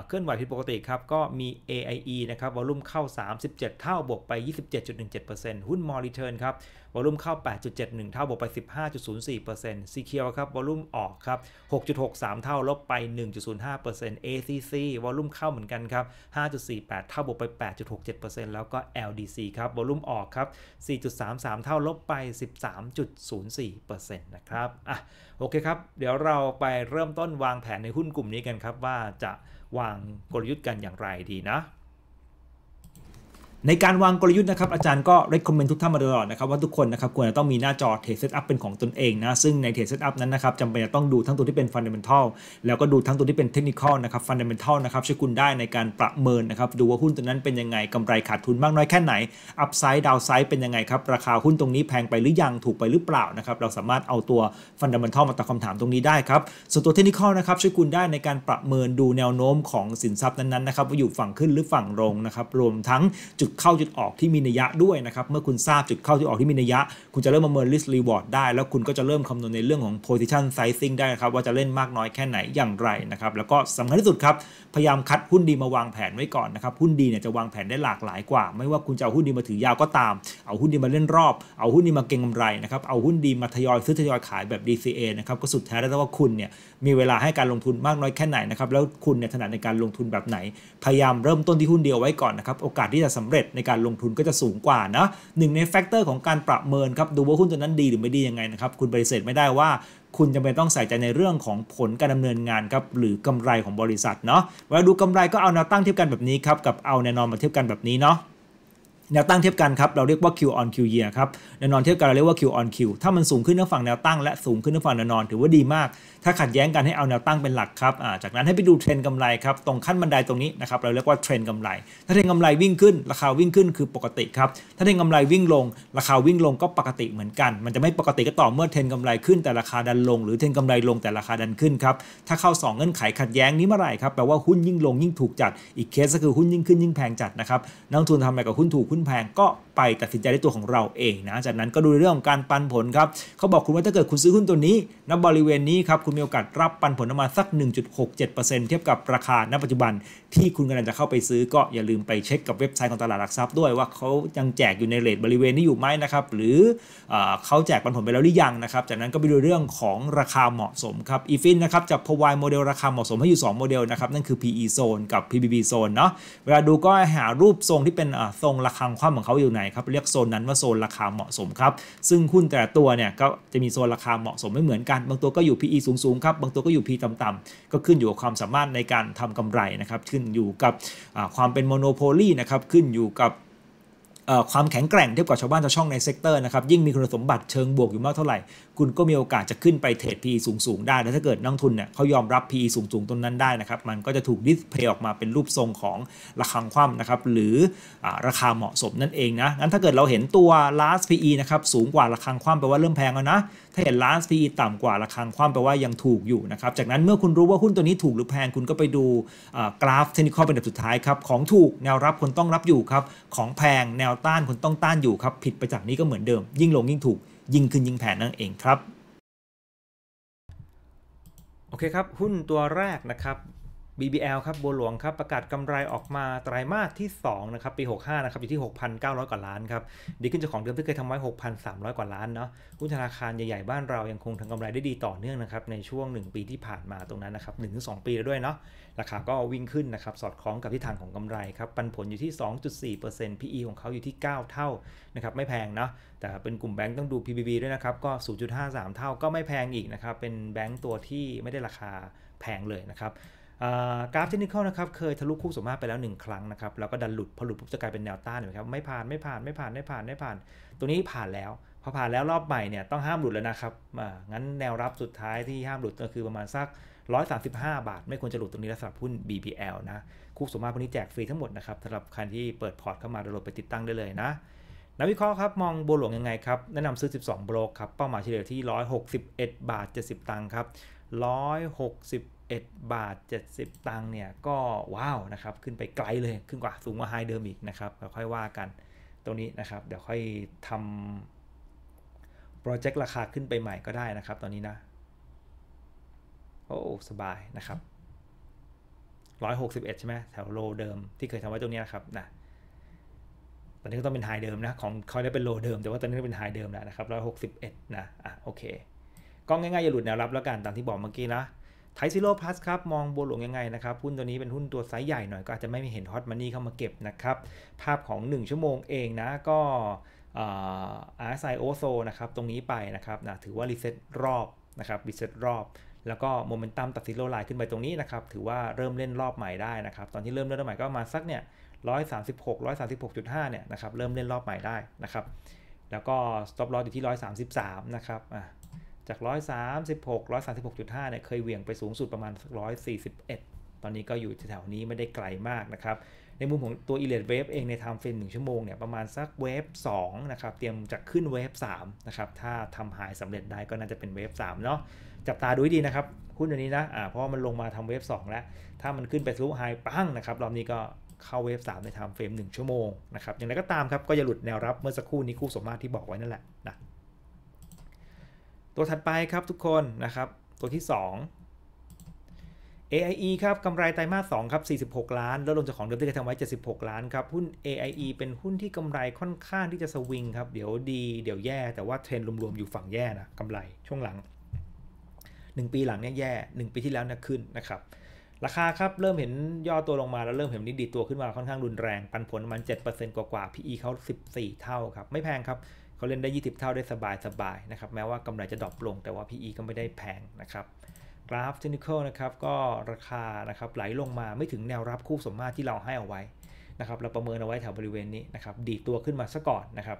เคลื่อนไหวผิดปกติครับ ก็มี AIE นะครับ วอลุ่มเข้า 37 เท่า บวกไป 27.17%หุ้นมอลิเทิร์นครับวอลุ่มเข้า 8.71 เท่าบวกไป 15.04% Secure ครับ วอลุ่มออกครับ 6.63 เท่าลบไป 1.05% ACC วอลุ่มเข้าเหมือนกันครับ 5.48 เท่าบวกไป 8.67%แล้วก็ LDC ครับ วอลุ่มออกครับ 4.33 เท่าลบไป 13.04%นะครับ อ่ะ โอเคครับ เดี๋ยวเราไปเริ่มต้นวางแผนในหุ้นกลุ่มนี้กันครับว่าจะวางกลยุทธ์กันอย่างไรดีนะในการวางกลยุทธ์นะครับอาจารย์ก็ recommend ทุกท่านมาตลอดนะครับว่าทุกคนนะครับควรจะต้องมีหน้าจอเท a เซต e อัพ เป็นของตนเองนะซึ่งในเท a เซต e อัพ นั้นนะครับจำเป็นจะต้องดูทั้งตัวที่เป็น fundamental แล้วก็ดูทั้งตัวที่เป็น technical นะครับ fundamental นะครับช่วยคุณได้ในการประเมินนะครับดูว่าหุ้นตัวนั้นเป็นยังไงกำไรขาดทุนมากน้อยแค่ไหน upside downside เป็นยังไงครับราคาหุ้นตรงนี้แพงไปหรือยังถูกไปหรือเปล่านะครับเราสามารถเอาตัว fundamental มาตอบคำถามตรงนี้ได้ครับส่วนตัว technical นะครับช่วยคุณได้ในการประเมินดูแนวโน้มของสินทรัพย์นั้นๆนะครับว่าอยู่ฝั่งขึ้นหรือฝั่งลงนะครับรวมทั้งจุดดเข้าจุดออกที่มีนัยยะด้วยนะครับเมื่อคุณทราบจุดเข้าจุดออกที่มีนัยยะ คุณจะเริ่มประเมิน risk reward ได้แล้วคุณก็จะเริ่มคำนวณในเรื่องของ position sizing ได้ครับว่าจะเล่นมากน้อยแค่ไหนอย่างไรนะครับแล้วก็สำคัญที่สุดครับพยายามคัดหุ้นดีมาวางแผนไว้ก่อนนะครับหุ้นดีเนี่ยจะวางแผนได้หลากหลายกว่า ไม่ว่าคุณจะเอาหุ้นดีมาถือยาวก็ตามเอาหุ้นดีมาเล่นรอบเอาหุ้นดีมาเก็งกำไรนะครับเอาหุ้นดีมาทยอยซื้อทยอยขายแบบ DCA นะครับก็สุดแท้แล้วว่าคุณเนี่ยมีเวลาให้การลงทุนมากน้อยแค่ไหนนะครับแล้วคุณเนี่ยถนัดในการลงทุนแบบไหนพยายามเริ่มต้นที่หุ้นเดียวไว้ก่อนนะครับโอกาสที่จะสำเร็จในการลงทุนก็จะสูงกว่านะหนึ่งในแฟกเตอร์ของการประเมินครับดูว่าหุ้นตัวนั้นดีหรือไม่ดียังไงนะครับ คุณปฏิเสธไม่ได้ว่า คุณจำเป็นต้องใส่ใจในเรื่องของผลการดำเนินงานครับหรือกำไรของบริษัทเนาะเวลาดูกำไรก็เอาแนวตั้งเทียบกันแบบนี้ครับกับเอาแนวนอนมาเทียบกันแบบนี้เนาะแนวตั้งเทียบกันครับเราเรียกว่า Q on Q year ครับแนวนอนเทียบกัน เราเรียกว่า Q on Q ถ้ามันสูงขึ้นทั้งฝั่งแนวตั้งและสูงขึ้นทั้งฝั่งแนวนอนถือว่าดีมากถ้าขัดแย้งกันให้เอาแนวตั้งเป็นหลักครับจากนั้นให้ไปดูเทรนกำไรครับตรงขั้นบันไดตรงนี้นะครับเราเรียกว่าเทรนกำไรถ้าเทรนกำไรวิ่งขึ้นราคาวิ่งขึ้นคือปกติครับถ้าเทรนกำไรวิ่งลง ราคาวิ่งลงก็ปกติเหมือนกัน มันจะไม่ปกติก็ต่อเมื่อเทรนกำไรขึ้นแต่ราคาดันลงหรือเทรนกำไรลงแต่ราคาดันขึ้นครับถ้าเข้า 2 เงื่อนไขขัดแย้งนี้เมื่อไหร่ครับแปลว่าหุ้นยิ่งลงยิ่งถูกจัดอีกเคส ก็คือหุ้นยิ่งขึ้นยิ่งแพงจัดนะครับนักทุนทำอะไรกับหุ้นถูกหุ้นแพงก็ไปตัดสินใจด้ตัวของเราเองนะจากนั้นก็ดูเรื่องของการปันผลครับเขาบอกคุณว่าถ้าเกิดคุณซื้อหุ้นตัวนี้ณบริเวณนี้ครับคุณมีโอกาสรับปันผลออกมาสัก 1.67%เทียบกับราคาณปัจจุบันที่คุณกำลังจะเข้าไปซื้อก็อย่าลืมไปเช็คกับเว็บไซต์ของตลาดหลักทรัพย์ด้วยว่าเขายังแจกอยู่ในเลทบริเวณนี้อยู่ไหมนะครับ หรือเขาแจกปันผลไปแล้วหรือยังนะครับ จากนั้นก็ไปดูเรื่องของราคาเหมาะสมครับอีฟินนะครับจะพวายโมเดลราคาเหมาะสมให้อยู่ 2 โมเดลนะครับ นั่นคือ PE zone กับ PBB zone เนาะเวลาดูก็หารูปทรงที่เป็นทรงราคาความของเขาอยู่ไหนครับเรียกโซนนั้นว่าโซนราคาเหมาะสมครับซึ่งหุ้นแต่ละตัวเนี่ยก็จะมีโซนราคาเหมาะสมไม่เหมือนกัน บางตัวก็อยู่ PE สูงๆครับบางตัวก็อยู่ P ต่ำๆก็ขึ้นอยู่กับความสามารถในการทำกำไรนะครับขึ้นอยู่กับความเป็นโมโนโพลีนะครับขึ้นอยู่กับความแข็งแกร่งเทียบกับชาวบ้านชาวช่องในเซกเตอร์นะครับ ยิ่งมีคุณสมบัติเชิงบวกอยู่มากเท่าไหร่ คุณก็มีโอกาสจะขึ้นไปเทรด PE สูงสูงได้ และถ้าเกิดนักทุนเนี่ยเขายอมรับ PE สูงสูงตรงนั้นได้นะครับ มันก็จะถูกดิสเพย์ออกมาเป็นรูปทรงของระคงคว่ำนะครับ หรืออราคาเหมาะสมนั่นเองนะ งั้นถ้าเกิดเราเห็นตัว last PE นะครับสูงกว่าระคงคว่ำแปลว่าเริ่มแพงแล้วนะ ถ้าเห็น last PE ต่ำกว่าระคงคว่ำแปลว่ายังถูกอยู่นะครับจากนั้นเมื่อคุณรู้ว่าหุ้นตัวนี้ถูกหรือแพงคุณก็ไปดูกราฟเทคนิคเป็นแบบสุดท้ายครับของถูกแนวรับคนต้องรับอยู่ครับของแพงแนวต้านคุณต้องต้านอยู่ครับ ผิดไปจากนี้ก็เหมือนเดิม ยิ่งลง ยิ่งถูก ยิ่งขึ้นยิ่งแผนนั่นเองครับ โอเคครับ หุ้นตัวแรกนะครับ BBL ครับ บัวหลวงครับ ประกาศกำไรออกมาไตรามาสที่ 2 นะครับ ปี 65 นะครับ อยู่ที่ 6,900 กว่าล้านครับ ดีขึ้นจากของเดิมที่เคยทำไว้ 6,300 กว่าล้านเนาะหุ้นธนาคารใหญ่ๆ บ้านเรา ยังคงทำกำไรได้ดีต่อเนื่องนะครับ ในช่วง 1 ปีที่ผ่านมาตรงนั้นนะครับ1-2 ปีแล้วด้วยเนาะ ราคาก็วิ่งขึ้นนะครับ สอดคล้องกับทิศทางของกำไรครับ ปันผลอยู่ที่ 2.4% PE ของเขาอยู่ที่ 9 เท่านะครับ ไม่แพงเนาะ แต่เป็นกลุ่มแบงก์ต้องดู PBB ด้วยนะครับก็ 0.53 เท่าก็ไม่แพงอีกนะครับเป็นแบงก์ตัวที่ไม่ได้ราคาแพงเลยนะครับกราฟเทคนิคนะครับเคยทะลุคู่สมมาตรไปแล้ว1ครั้งนะครับแล้วก็ดันหลุดพอหลุดปุ๊บจะกลายเป็นแนวต้านนะครับ ไม่ผ่านไม่ผ่านไม่ผ่านไม่ผ่านไม่ผ่านตัวนี้ผ่านแล้วพอผ่านแล้วรอบใหม่เนี่ยต้องห้ามหลุดแล้วนะครับงั้นแนวรับสุดท้ายที่ห้ามหลุดก็คือประมาณสัก 135 บาท ไม่ควรจะหลุดตรงนี้สำหรับหุ้น b b l นะคู่สมมาตรพวกนี้แจกฟรีทั้งหมดนะครับสำหรับใครที่เปิดพอร์ตเข้ามาโหลดไปติดตั้งได้เลยนะนักวิเคราะห์ครับมองบัวหลวงยังไงครับแนะนำซื้อ 12โบรกครับเป้าหมายเฉลี่ยที่ 161 บาท70ตังค์ครับ161 1บาท 70 ตังค์เนี่ย ก็ว้าวนะครับ ขึ้นไปไกลเลยขึ้นกว่าสูงกว่าไฮเดิมอีกนะครับเดี๋ยวค่อยว่ากันตรงนี้นะครับเดี๋ยวค่อยทำโปรเจกต์ราคาขึ้นไปใหม่ก็ได้นะครับตอนนี้นะโอ้สบายนะครับ161ใช่ไหมแถวโลเดิมที่เคยทำไว้ตรงนี้นะครับนะตอนนี้ก็ต้องเป็นไฮเดิมนะของคอยได้เป็นโลเดิม แต่ว่าตอนนี้เป็นไฮเดิมแล้วนะครับ161นะอ่ะโอเคก็ง่ายๆอย่าหลุดแนวรับแล้วกันตามที่บอกเมื่อกี้นะไทซิโลพลัสครับ มองบัวหลวงยังไง นะครับ หุ้นตัวนี้เป็นหุ้นตัวไซส์ใหญ่หน่อยก็อาจจะไม่เห็นฮอตมันนี่เข้ามาเก็บนะครับ ภาพของ 1 ชั่วโมงเองนะก็อาร์ไซโอโซ นะครับ ตรงนี้ไปนะครับนะถือว่ารีเซ็ตรอบนะครับรีเซ็ตรอบแล้วก็โมเมนตัมตัดสิโลไลน์ขึ้นไปตรงนี้นะครับ ถือว่าเริ่มเล่นรอบใหม่ได้นะครับ ตอนที่เริ่มเล่นรอบใหม่ก็มาสักเนี่ยร้อยสามสิบหกร้อยสามสิบหกจุดห้าเนี่ยนะครับเริ่มเล่นรอบใหม่ได้นะครับแล้วก็สต็อปลอสอยู่ที่ร้อยสามสิบสามนะครับอ่ะจาก 136 136.5 เนี่ยเคยเหวี่ยงไปสูงสุดประมาณ 141 ตอนนี้ก็อยู่แถวนี้ไม่ได้ไกลมากนะครับ ในมุมของตัวอีเลดเวฟเองในทำเฟรมหนึ่งชั่วโมงเนี่ย ประมาณสักเวฟ2นะครับ เตรียมจะขึ้นเวฟ3นะครับ ถ้าทำหายสำเร็จได้ก็น่าจะเป็นเวฟ3เนาะจับตาดูดีนะครับหุ้นตัวนี้นะะเพราะมันลงมาทำเวฟ2แล้ว ถ้ามันขึ้นไปทะลุไฮปั้งนะครับรอบนี้ก็เข้าเวฟ3ในทำเฟรม1ชั่วโมงนะครับอย่างไรก็ตามครับก็อย่าหลุดแนวรับเมื่อสักครู่นี้คู่สมมาตรที่บอกไว้นั่นแหละนะตัวถัดไปครับทุกคนนะครับ ตัวที่ 2 AIE ครับกำไรไตรมาส 2 ครับ 46 ล้าน แล้วลงจากของเดิมที่เคยทำไว้ 76 ล้านครับ หุ้น AIE เป็นหุ้นที่กำไรค่อนข้างที่จะสวิงครับ เดี๋ยวดีเดี๋ยวแย่ แต่ว่าเทรนด์รวมๆ อยู่ฝั่งแย่นะกำไรช่วงหลัง 1 ปีหลังเนี่ยแย่ 1 ปีที่แล้วเนี่ยขึ้นนะครับ ราคาครับเริ่มเห็นย่อตัวลงมาแล้วเริ่มเห็นนิดดีตัวขึ้นมาค่อนข้างรุนแรงปันผลมัน7%กว่ากว่า PE เขา14 เท่าครับไม่แพงครับเขาเล่นได้ 20 เท่าได้สบายๆนะครับ แม้ว่ากำไรจะดรอปลงแต่ว่า PE ก็ไม่ได้แพงนะครับกราฟเทคนิคอลนะครับ ก็ราคานะครับไหลลงมาไม่ถึงแนวรับคู่สมมาตรที่เราให้เอาไว้ นะครับ เราประเมินเอาไว้แถวบริเวณนี้นะครับ ดีตัวขึ้นมาซะก่อนนะครับ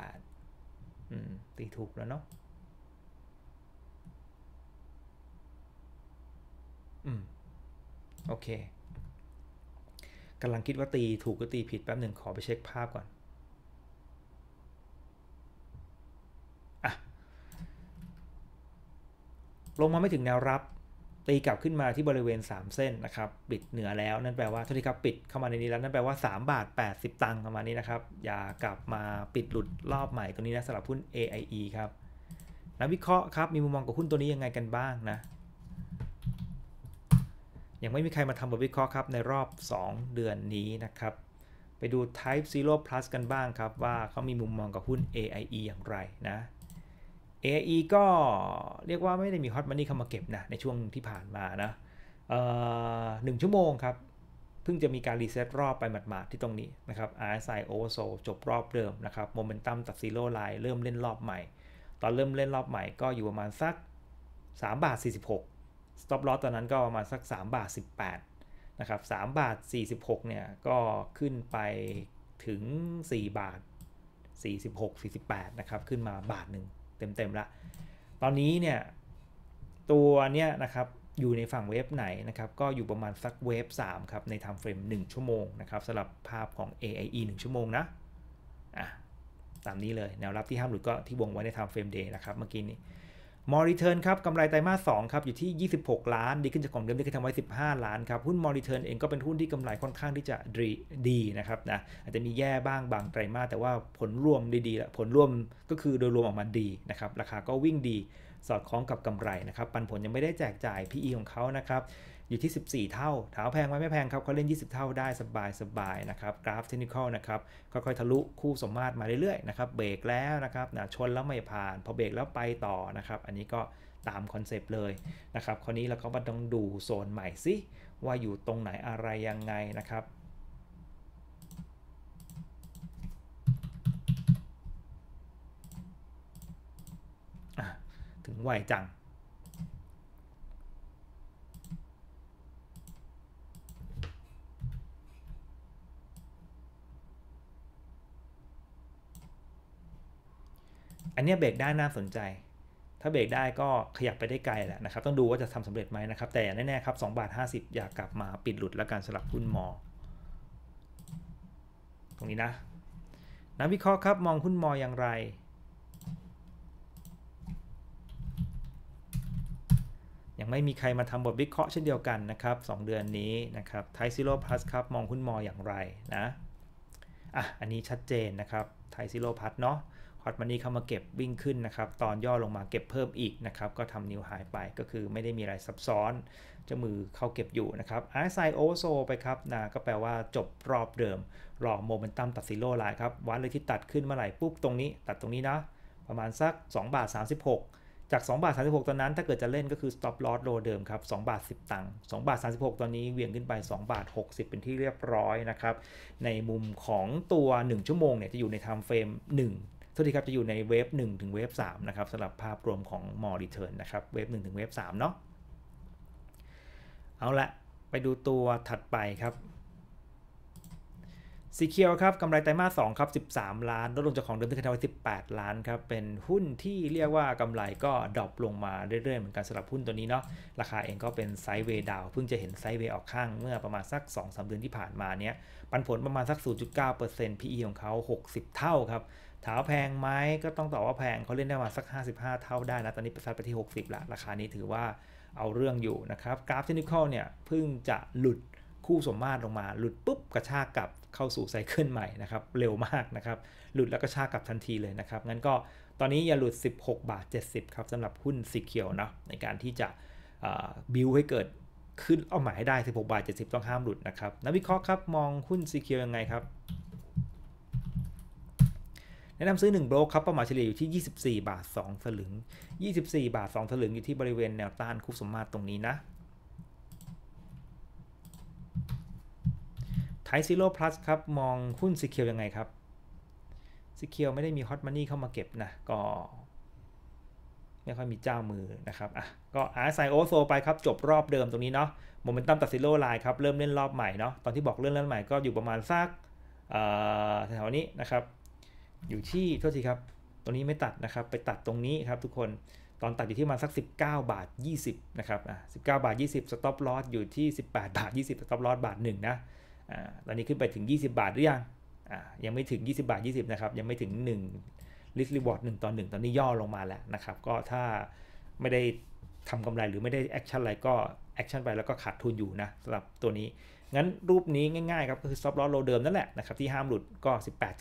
38อืมตีถูกแล้วเนาะอืมโอเคกำลังคิดว่าตีถูกก็ตีผิดแป๊บหนึ่งขอไปเช็คภาพก่อนลงมาไม่ถึงแนวรับ ตีกลับขึ้นมาที่บริเวณ 3 เส้นนะครับ ปิดเหนือแล้วนั่นแปลว่าที่ครับปิดเข้ามาในนี้แล้วนั่นแปลว่า3บาท80 ตังค์ประมาณนี้นะครับอย่ากลับมาปิดหลุดรอบใหม่ตัวนี้นะสำหรับหุ้น AIE ครับนักวิเคราะห์ครับมีมุมมองกับหุ้นตัวนี้ยังไงกันบ้างนะยังไม่มีใครมาทำบทวิเคราะห์ครับในรอบ 2 เดือนนี้นะครับ ไปดู Type Zero Plus กันบ้างครับ ว่าเขามีมุมมองกับหุ้น AIE อย่างไรนะ AE ก็เรียกว่าไม่ได้มีฮอตมันนี่เข้ามาเก็บนะ ในช่วงที่ผ่านมานะหนึ่งชั่วโมงครับ เพิ่งจะมีการรีเซ็ตรอบไปหมาดๆ ที่ตรงนี้นะครับ RSI oversold จบรอบเดิมนะครับโมเมนตัมตัดซีโร่ไลน์เริ่มเล่นรอบใหม่ ตอนเริ่มเล่นรอบใหม่ก็อยู่ประมาณสัก 3 บาท 46 stop loss ตอนนั้นก็ประมาณสัก 3 บาท 18นะครับ3บาท 46เนี่ยก็ขึ้นไปถึง 4 บาท46 48นะครับขึ้นมาบาทหนึ่งเต็มๆ ละ ตอนนี้เนี่ย ตัวเนี่ยนะครับ อยู่ในฝั่งเวฟไหนนะครับ ก็อยู่ประมาณสักเวฟ3ครับ ในไทม์เฟรม1ชั่วโมงนะครับสำหรับภาพของ AIE 1ชั่วโมงนะ อ่ะ ตามนี้เลย แนวรับที่ห้ามหลุดก็ที่วงไว้ในไทม์เฟรมเดย์นะครับเมื่อกี้นี้มอริเทิร์นครับ กำไรไตรมาส2ครับ อยู่ที่ 26 ล้าน ดีขึ้นจากของเดิมที่เคยทำไว้ 15 ล้านครับ หุ้นมอริเทิร์นเองก็เป็นหุ้นที่กำไรค่อนข้างที่จะดีดีนะครับนะอาจจะมีแย่บ้างบาง ไตรมาส แต่ว่าผลรวมดีๆละผลรวมก็คือโดยรวมออกมาดีนะครับ ราคาก็วิ่งดีสอดคล้องกับกำไรนะครับ ปันผลยังไม่ได้แจกจ่าย PE ของเขานะครับอยู่ที่ 14 เท่าถามแพงไหมไม่แพงครับ เขาเล่น 20 เท่าได้สบายสบายนะครับ กราฟเทคนิคนะครับ ค่อยๆ ทะลุคู่สมมาตรมาเรื่อยๆ นะครับ เบรกแล้วนะครับนะชนแล้วไม่ผ่าน พอเบรกแล้วไปต่อนะครับ อันนี้ก็ตามคอนเซปต์เลยนะครับ คราวนี้เราก็มาต้องดูโซนใหม่สิ ว่าอยู่ตรงไหนอะไรยังไงนะครับ ถึงไหวจังอันนี้เบรกได้น่าสนใจ ถ้าเบรกได้ก็ขยับไปได้ไกลแหละนะครับ ต้องดูว่าจะทำสำเร็จไหมนะครับ แต่แน่ๆครับสองบาทิบอยากกลับมาปิดหลุดแล้วการสลับหุ้นมอ ตรงนี้นะ นักวิเคราะห์ครับมองหุ้นมออย่างไร ยังไม่มีใครมาทำบทวิเคราะห์เช่นเดียวกันนะครับ 2 เดือนนี้นะครับไทซิโร่พลัสครับ มองหุ้นมออย่างไรนะ อ่ะอันนี้ชัดเจนนะครับไทซิโร่พลัสเนาะอตมันนี่เข้ามาเก็บวิ่งขึ้นนะครับ ตอนย่อลงมาเก็บเพิ่มอีกนะครับ ก็ทำนิวไฮไปก็คือไม่ได้มีอะไรซับซ้อน เจ้ามือเข้าเก็บอยู่นะครับโอเวอร์โซไปครับนะ ก็แปลว่าจบรอบเดิม รอโมเมนตัมตัดซิโร่ไลน์ครับ วันเลยที่ตัดขึ้นเมื่อไหร่ปุ๊บตรงนี้ ตัดตรงนี้นะ ประมาณสัก 2 บาท 36 จาก 2บาท36 ตอนนั้น ถ้าเกิดจะเล่นก็คือ stop loss โลเดิมครับ2บาท10ตังค์2บาท36 ตอนนี้เวียงขึ้นไป2บาท60 เป็นที่เรียบร้อยนะครับ ในมุมของตัว 1 ชั่วโมงเนี่ยจะอยู่ใน time frame 1สวัสดีครับจะอยู่ในเวฟ1ถึงเวฟ3นะครับสำหรับภาพรวมของมอริเทิร์นนะครับ เวฟ1ถึงเวฟ3เนาะเอาละไปดูตัวถัดไปครับสีเคียวครับกำไรไตรมาส2ครับ 13 ล้านลดลงจากของเดิมที่เคยทำไว้18 ล้านครับ เป็นหุ้นที่เรียกว่ากำไรก็ดรอปลงมาเรื่อยๆ เหมือนกันสำหรับหุ้นตัวนี้เนาะราคาเองก็เป็นไซด์เวย์ดาวเพิ่งจะเห็นไซด์เวย์ออกข้างเมื่อประมาณสัก2-3เดือนที่ผ่านมาเนี้ยปันผลประมาณสัก 0.9% PE ของเขา60 เท่าครับถามแพงไหมก็ต้องตอบว่าแพงเขาเล่นได้มาสัก 55 เท่าได้นะ ตอนนี้ประซันไปที่ 60 ละราคานี้ถือว่าเอาเรื่องอยู่นะครับ กราฟเทคนิคเนี่ยเพิ่งจะหลุดคู่สมมาตรลงมา หลุดปุ๊บกระชากกลับเข้าสู่ไซเคิลใหม่นะครับเร็วมากนะครับ หลุดแล้วก็ชากกลับทันทีเลยนะครับ งั้นก็ตอนนี้อย่าหลุด 16 บาท 70 ครับสำหรับหุ้นสีเขียวเนาะในการที่จะบิวให้เกิดขึ้นเอาหมายให้ได้ 16บาท70 ต้องห้ามหลุดนะครับนักวิเคราะห์ครับมองหุ้นสีเขียวยังไงครับแนะนำซื้อ1โบรกครับประมาณเฉลี่ยอยู่ที่ 24 บาท2สลึง 24 บาท2สลึงอยู่ที่บริเวณแนวต้านคู่สมมาตรตรงนี้นะ ไทซิโร่พลัสครับ มองหุ้นสีเคียวยังไงครับสีเคียวไม่ได้มีฮอตมันนี่เข้ามาเก็บนะ ก็ ไม่ค่อยมีเจ้ามือนะครับอ่ะก็อา์ไยโอโซไปครับ จบรอบเดิมตรงนี้เนาะ โมเมนตัมตัดซิโร่ไลน์ครับ เริ่มเล่นรอบใหม่เนาะ ตอนที่บอกเล่นรอบใหม่ก็อยู่ประมาณสักแถวนี้นะครับอยู่ที่โทษทีครับตรงนี้ไม่ตัดนะครับ ไปตัดตรงนี้ครับทุกคน ตอนตัดอยู่ที่มาสัก 19 บาท 20นะครับ อ่ะ 19 บาท 20 สต็อปลอสอยู่ที่ 18 บาท20 สต็อปลอสบาทหนึ่งนะ อ่า ตอนนี้ขึ้นไปถึง 20 บาทหรือยัง อ่า ยังไม่ถึง 20 บาท 20 นะครับ ยังไม่ถึง1ลิสต์รีวอร์ดหนึ่งต่อหนึ่งตอนนี้ย่อลงมาแล้วนะครับ ก็ถ้าไม่ได้ทำกำไรหรือไม่ได้แอคชั่นอะไรก็แอคชั่นไปแล้วก็ขาดทุนอยู่นะสำหรับตัวนี้งั้นรูปนี้ง่ายๆครับก็คือซ t o p l o อ s โลเดิมนั่นแหละนะครับที่ห้ามหลุดก็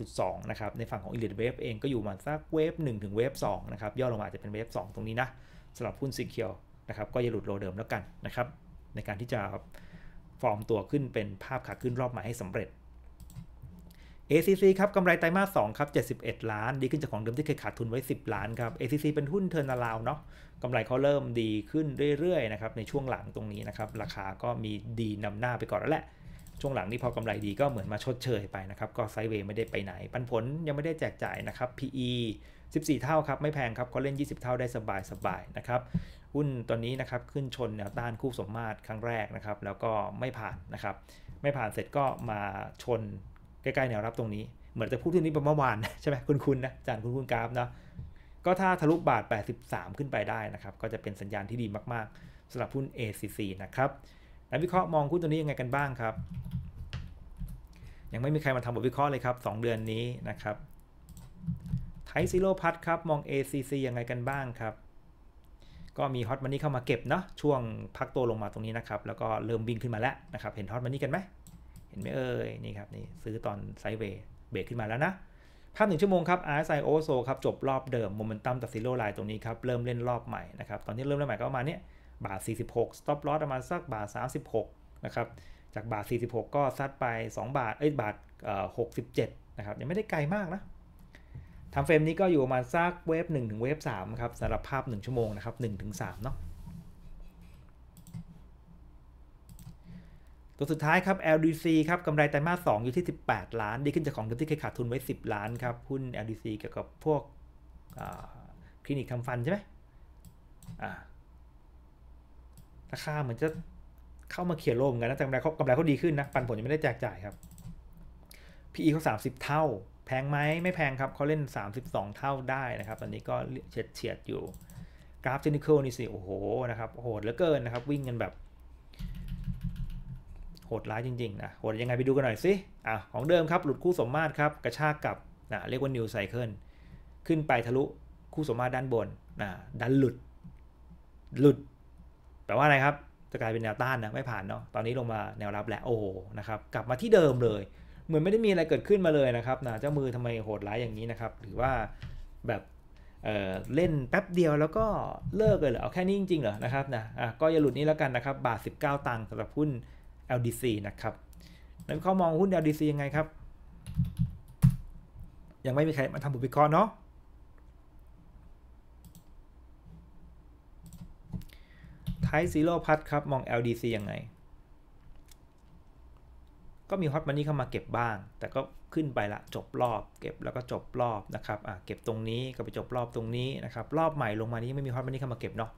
18.2 นะครับ ในฝั่งของ elite w เวฟเองก็อยู่มาสักเวฟ1ถึงเวฟ2นะครับ ย่อลงมาจะเป็นเวฟ2ตรงนี้นะสำหรับหุ้นิีเคียวนะครับ ก็อย่าหลุดโลเดิมแล้วกันนะครับ ในการที่จะฟอร์มตัวขึ้นเป็นภาพขาขึ้นรอบใหม่ให้สำเร็จ ACC ครับ กำไรไตรมาส2ครับ 71 ล้าน ดีขึ้นจากของเดิมที่เคยขาดทุนไว้ 10 ล้านครับ ACC เป็นหุ้นเทอร์นาลาวเนาะกำไรเขาเริ่มดีขึ้นเรื่อยๆ นะครับ ในช่วงหลังตรงนี้นะครับ ราคาก็มีดีนำหน้าไปก่อนแล้วแหละ ช่วงหลังนี้พอกำไรดีก็เหมือนมาชดเชยไปนะครับ ก็ไซเวย์ไม่ได้ไปไหน ปันผลยังไม่ได้แจกจ่ายนะครับ PE 14 เท่าครับไม่แพงครับเขาเล่น 20 เท่าได้สบายๆนะครับหุ้นตอนนี้นะครับขึ้นชนแนวต้านคู่สมมาตรครั้งแรกนะครับแล้วก็ไม่ผ่านนะครับไม่ผ่านเสร็จก็มาชนใกล้ๆแนวรับ ตรงนี้ เหมือนจะพูดที่นี้เมื่อวานใช่ไหมคุณคุณนะจานคุณคุณกราฟเนาะ ก็ถ้าทะลุบาท 83 ขึ้นไปได้นะครับ ก็จะเป็นสัญญาณที่ดีมากๆสำหรับหุ้น ACC นะครับนักวิเคราะห์มองหุ้นตัวนี้ยังไงกันบ้างครับ ยังไม่มีใครมาทำบทวิเคราะห์เลยครับ2เดือนนี้นะครับไทซิโลพัทครับมอง ACC ยังไงกันบ้างครับ ก็มีฮอตมันนี่เข้ามาเก็บเนาะช่วงพักตัวลงมาตรงนี้นะครับ แล้วก็เริ่มวิ่งขึ้นมาแล้วนะครับเห็นฮอตมันนี่กันไหมเห็นไหมเอ่ยนี่ครับนี่ซื้อตอนไซด์เวย์เบรกขึ้นมาแล้วนะ ภาพหนึ่งชั่วโมงครับ RSI OSO ครับจบรอบเดิมโมเมนตัมจากซีโร่ไลน์ตรงนี้ครับ เริ่มเล่นรอบใหม่นะครับ ตอนนี้เริ่มเล่นใหม่ก็ประมาณนี้ บาท 46 stop loss ประมาณสักบาท 36 นะครับ จากบาท 46 ก็ซัดไป 2 บาท เอ้ย บาท 67 นะครับ ยังไม่ได้ไกลมากนะทำเฟรมนี้ก็อยู่ประมาณสักเวฟ1ถึงเวฟ3ครับสำหรับภาพ 1 ชั่วโมงนะครับ1ถึง3เนาะตัวสุดท้ายครับ LDC ครับกำไรไตรมาส2อยู่ที่ 18 ล้าน ดีขึ้นจากของเดิมที่เคยขาดทุนไว้ 10 ล้านครับ หุ้น LDC เกี่ยวกับพวกคลินิกทำฟันใช่ไหมราคาเหมือนจะเข้ามาเขี่ยลมกันนะแต่กำไรเขากำไรเขาดีขึ้นนะ ปันผลยังไม่ได้แจกจ่ายครับ PE เขา30 เท่า แพงไหมไม่แพงครับเขาเล่น 32 เท่าได้นะครับตอนนี้ก็เฉียดเฉียดอยู่ กราฟเทคนิคอลนี่สิโอ้โหนะครับโหดเหลือเกินนะครับวิ่งกันแบบหดร้ายจริงๆนะโหดยังไง ไปดูกันหน่อย สิอ่ะของเดิมครับหลุดคู่สมมาตรครับกระชาก กลับนะเรียกว่า นิวไซเคิลขึ้นไปทะลุคู่สมมาตรด้านบนนะดันหลุด หลุดแปลว่าอะไรครับจะกลายเป็นแนวต้านนะไม่ผ่านเนาะตอนนี้ลงมาแนวรับแล้วโอ้โหนะครับกลับมาที่เดิมเลยเหมือนไม่ได้มีอะไรเกิดขึ้นมาเลยนะครับนะเจ้ามือทำไมโหดร้ายอย่างนี้นะครับหรือว่าแบบเเล่นแป๊บเดียวแล้วก็เลิกเลยเหรอเอาแค่นี้จริงๆเหรอนะครับนะะก็อย่าหลุดนี้แล้วกันนะครับบาท 19 ตังค์สำหรับหุ้น LDC นะครับนักวิเคราะห์มองหุ้น LDC ยังไงครับ ยังไม่มีใครมาทำบุปิเคร์เนาะ ไทซีโร่พัทครับมอง LDC ยังไง ก็มีฮอตมันนี่เข้ามาเก็บบ้าง แต่ก็ขึ้นไปละจบรอบเก็บแล้วก็จบรอบนะครับอ่าเก็บตรงนี้ก็ไปจบรอบตรงนี้นะครับ รอบใหม่ลงมานี้ไม่มีฮอตมันนี่เข้ามาเก็บเนาะ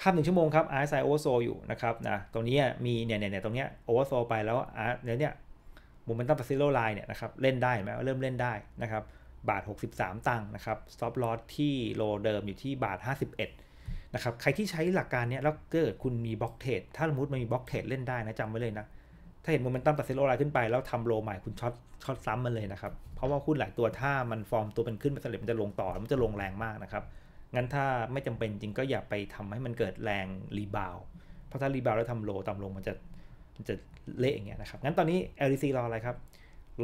ภาพหนึ่งชั่วโมงครับ RSI oversold อยู่นะครับนะตรงนี้มีเนี่ยเนี่ยตรงเนี้ย oversold ไปแล้วอเนี่ยนีมุมมันตั้งแต่ซีโร่ไลน์เนี่ยนะครับ เล่นได้ไหมเริ่มเล่นได้นะครับ บาท 63 ตังค์นะครับ stop loss ที่โลเดิมอยู่ที่บาท 51นะครับใครที่ใช้หลักการนี้แล้วเกิดคุณมีบล็อกเทรดถ้าสมมติมันมีบล็อกเทรดเล่นได้นะจำไว้เลยนะ ถ้าเห็นมุมเันตัมตัดเซโ่ไลน์ขึ้นไปแล้วทำโลใหม่คุณช็อตช็อตซ้ำมันเลยนะครับเพราะว่าหุ้นหลายตัวถ้ามันฟอร์มตัวเป็นขึ้นไป็สร็จมันจะลงต่อ มันจะลงแรงมากนะครับงั้นถ้าไม่จำเป็นจริงก็อย่าไปทำให้มันเกิดแรงรีบาวเพราะถ้ารีบาวแล้วทำโลต่ำลงมันจะมันจะเละอย่างเงี้ยนะครับ งั้นตอนนี้ LDC รออะไรครับ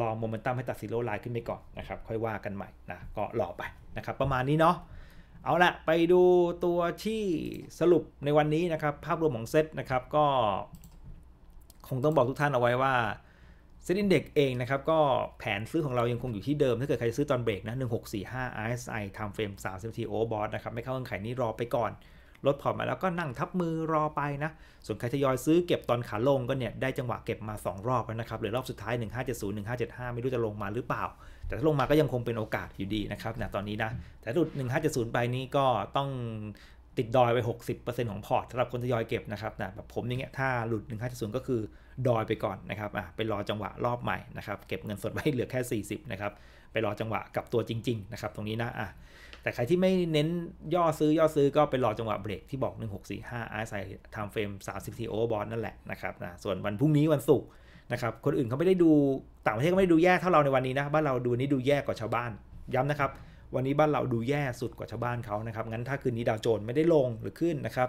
รอโมเมนตัมให้ตัดซีโร่ไลน์ขึ้นไปก่อนนะครับ ค่อยว่ากันใหม่นะ ก็รอไปนะครับ ประมาณนี้เนาะเอาละไปดูตัวที่สรุปในวันนี้นะครับ ภาพรวมของเซตนะครับก็ คงต้องบอกทุกท่านเอาไว้ว่าเซ็นดินเด็กเองนะครับ ก็แผนซื้อของเรายังคงอยู่ที่เดิม ถ้าเกิดใครซื้อตอนเบรกนะ 1645 RSI ทำเฟรม3 0 t o v e r b o u g h นะครับไม่เข้าเงื่อนไขนี้รอไปก่อนลดพอร์ตมาแล้วก็นั่งทับมือรอไปนะ ส่วนใครทยอยซื้อเก็บตอนขาลงก็เนี่ยได้จังหวะเก็บมา 2 รอบแล้วนะครับหรือรอบสุดท้าย 1570 1575 ไม่รู้จะลงมาหรือเปล่า แต่ถ้าลงมาก็ยังคงเป็นโอกาสอยู่ดีนะครับนะตอนนี้นะแต่หลุด 1570ไปนี้ก็ต้องติดดอยไป 60%ของพอร์ตสำหรับคนทยอยเก็บนะครับนะแบบผมอย่างเงี้ยถ้าหลุด 1570ก็คือดอยไปก่อนนะครับ อ่ะไปรอจังหวะรอบใหม่นะครับ เก็บเงินสดไว้เหลือแค่ 40 นะครับ ไปรอจังหวะกับตัวจริงๆ นะครับ ตรงนี้นะ อ่ะแต่ใครที่ไม่เน้นย่อซื้อย่อซื้อก็ไปรอจังหวะเบรกที่บอก 1645 RSI t ไทม์เฟรม30 TO Bond นั่นแหละนะครับนะ ส่วนวันพรุ่งนี้วันศุกร์นะครับ คนอื่นเขาไม่ได้ดู ต่างประเทศก็ไม่ได้ดูแย่เท่าเราในวันนี้นะ บ้านเราดูนี้ดูแย่กว่าชาวบ้าน ย้ำนะครับ วันนี้บ้านเราดูแย่สุดกว่าชาวบ้านเขานะครับ งั้นถ้าคืนนี้ดาวโจนไม่ได้ลงหรือขึ้นนะครับ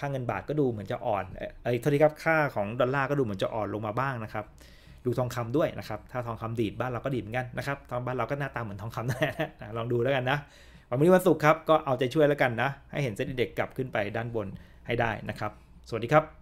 ค่าเงินบาทก็ดูเหมือนจะอ่อน เอ้เท่าีครับ ค่าของดอลลาร์ก็ดูเหมือนจะอ่อนลงมาบ้างนะครับ ดูทองคำด้วยนะครับ ถ้าทองคำดีดบ้านเราก็ดีดเหมือนกันนะครับ ทองบ้านเราก็หน้าตาเหมือนทองคำน่ละลองดูแล้วกันนะ วันนี้วันศุกร์ครับ ก็เอาใจช่วยแล้วกันนะ ให้เห็นเซ็นดเด็กกลับขึ้นไปด้านบนให้ได้นะครับ สวัสดีครับ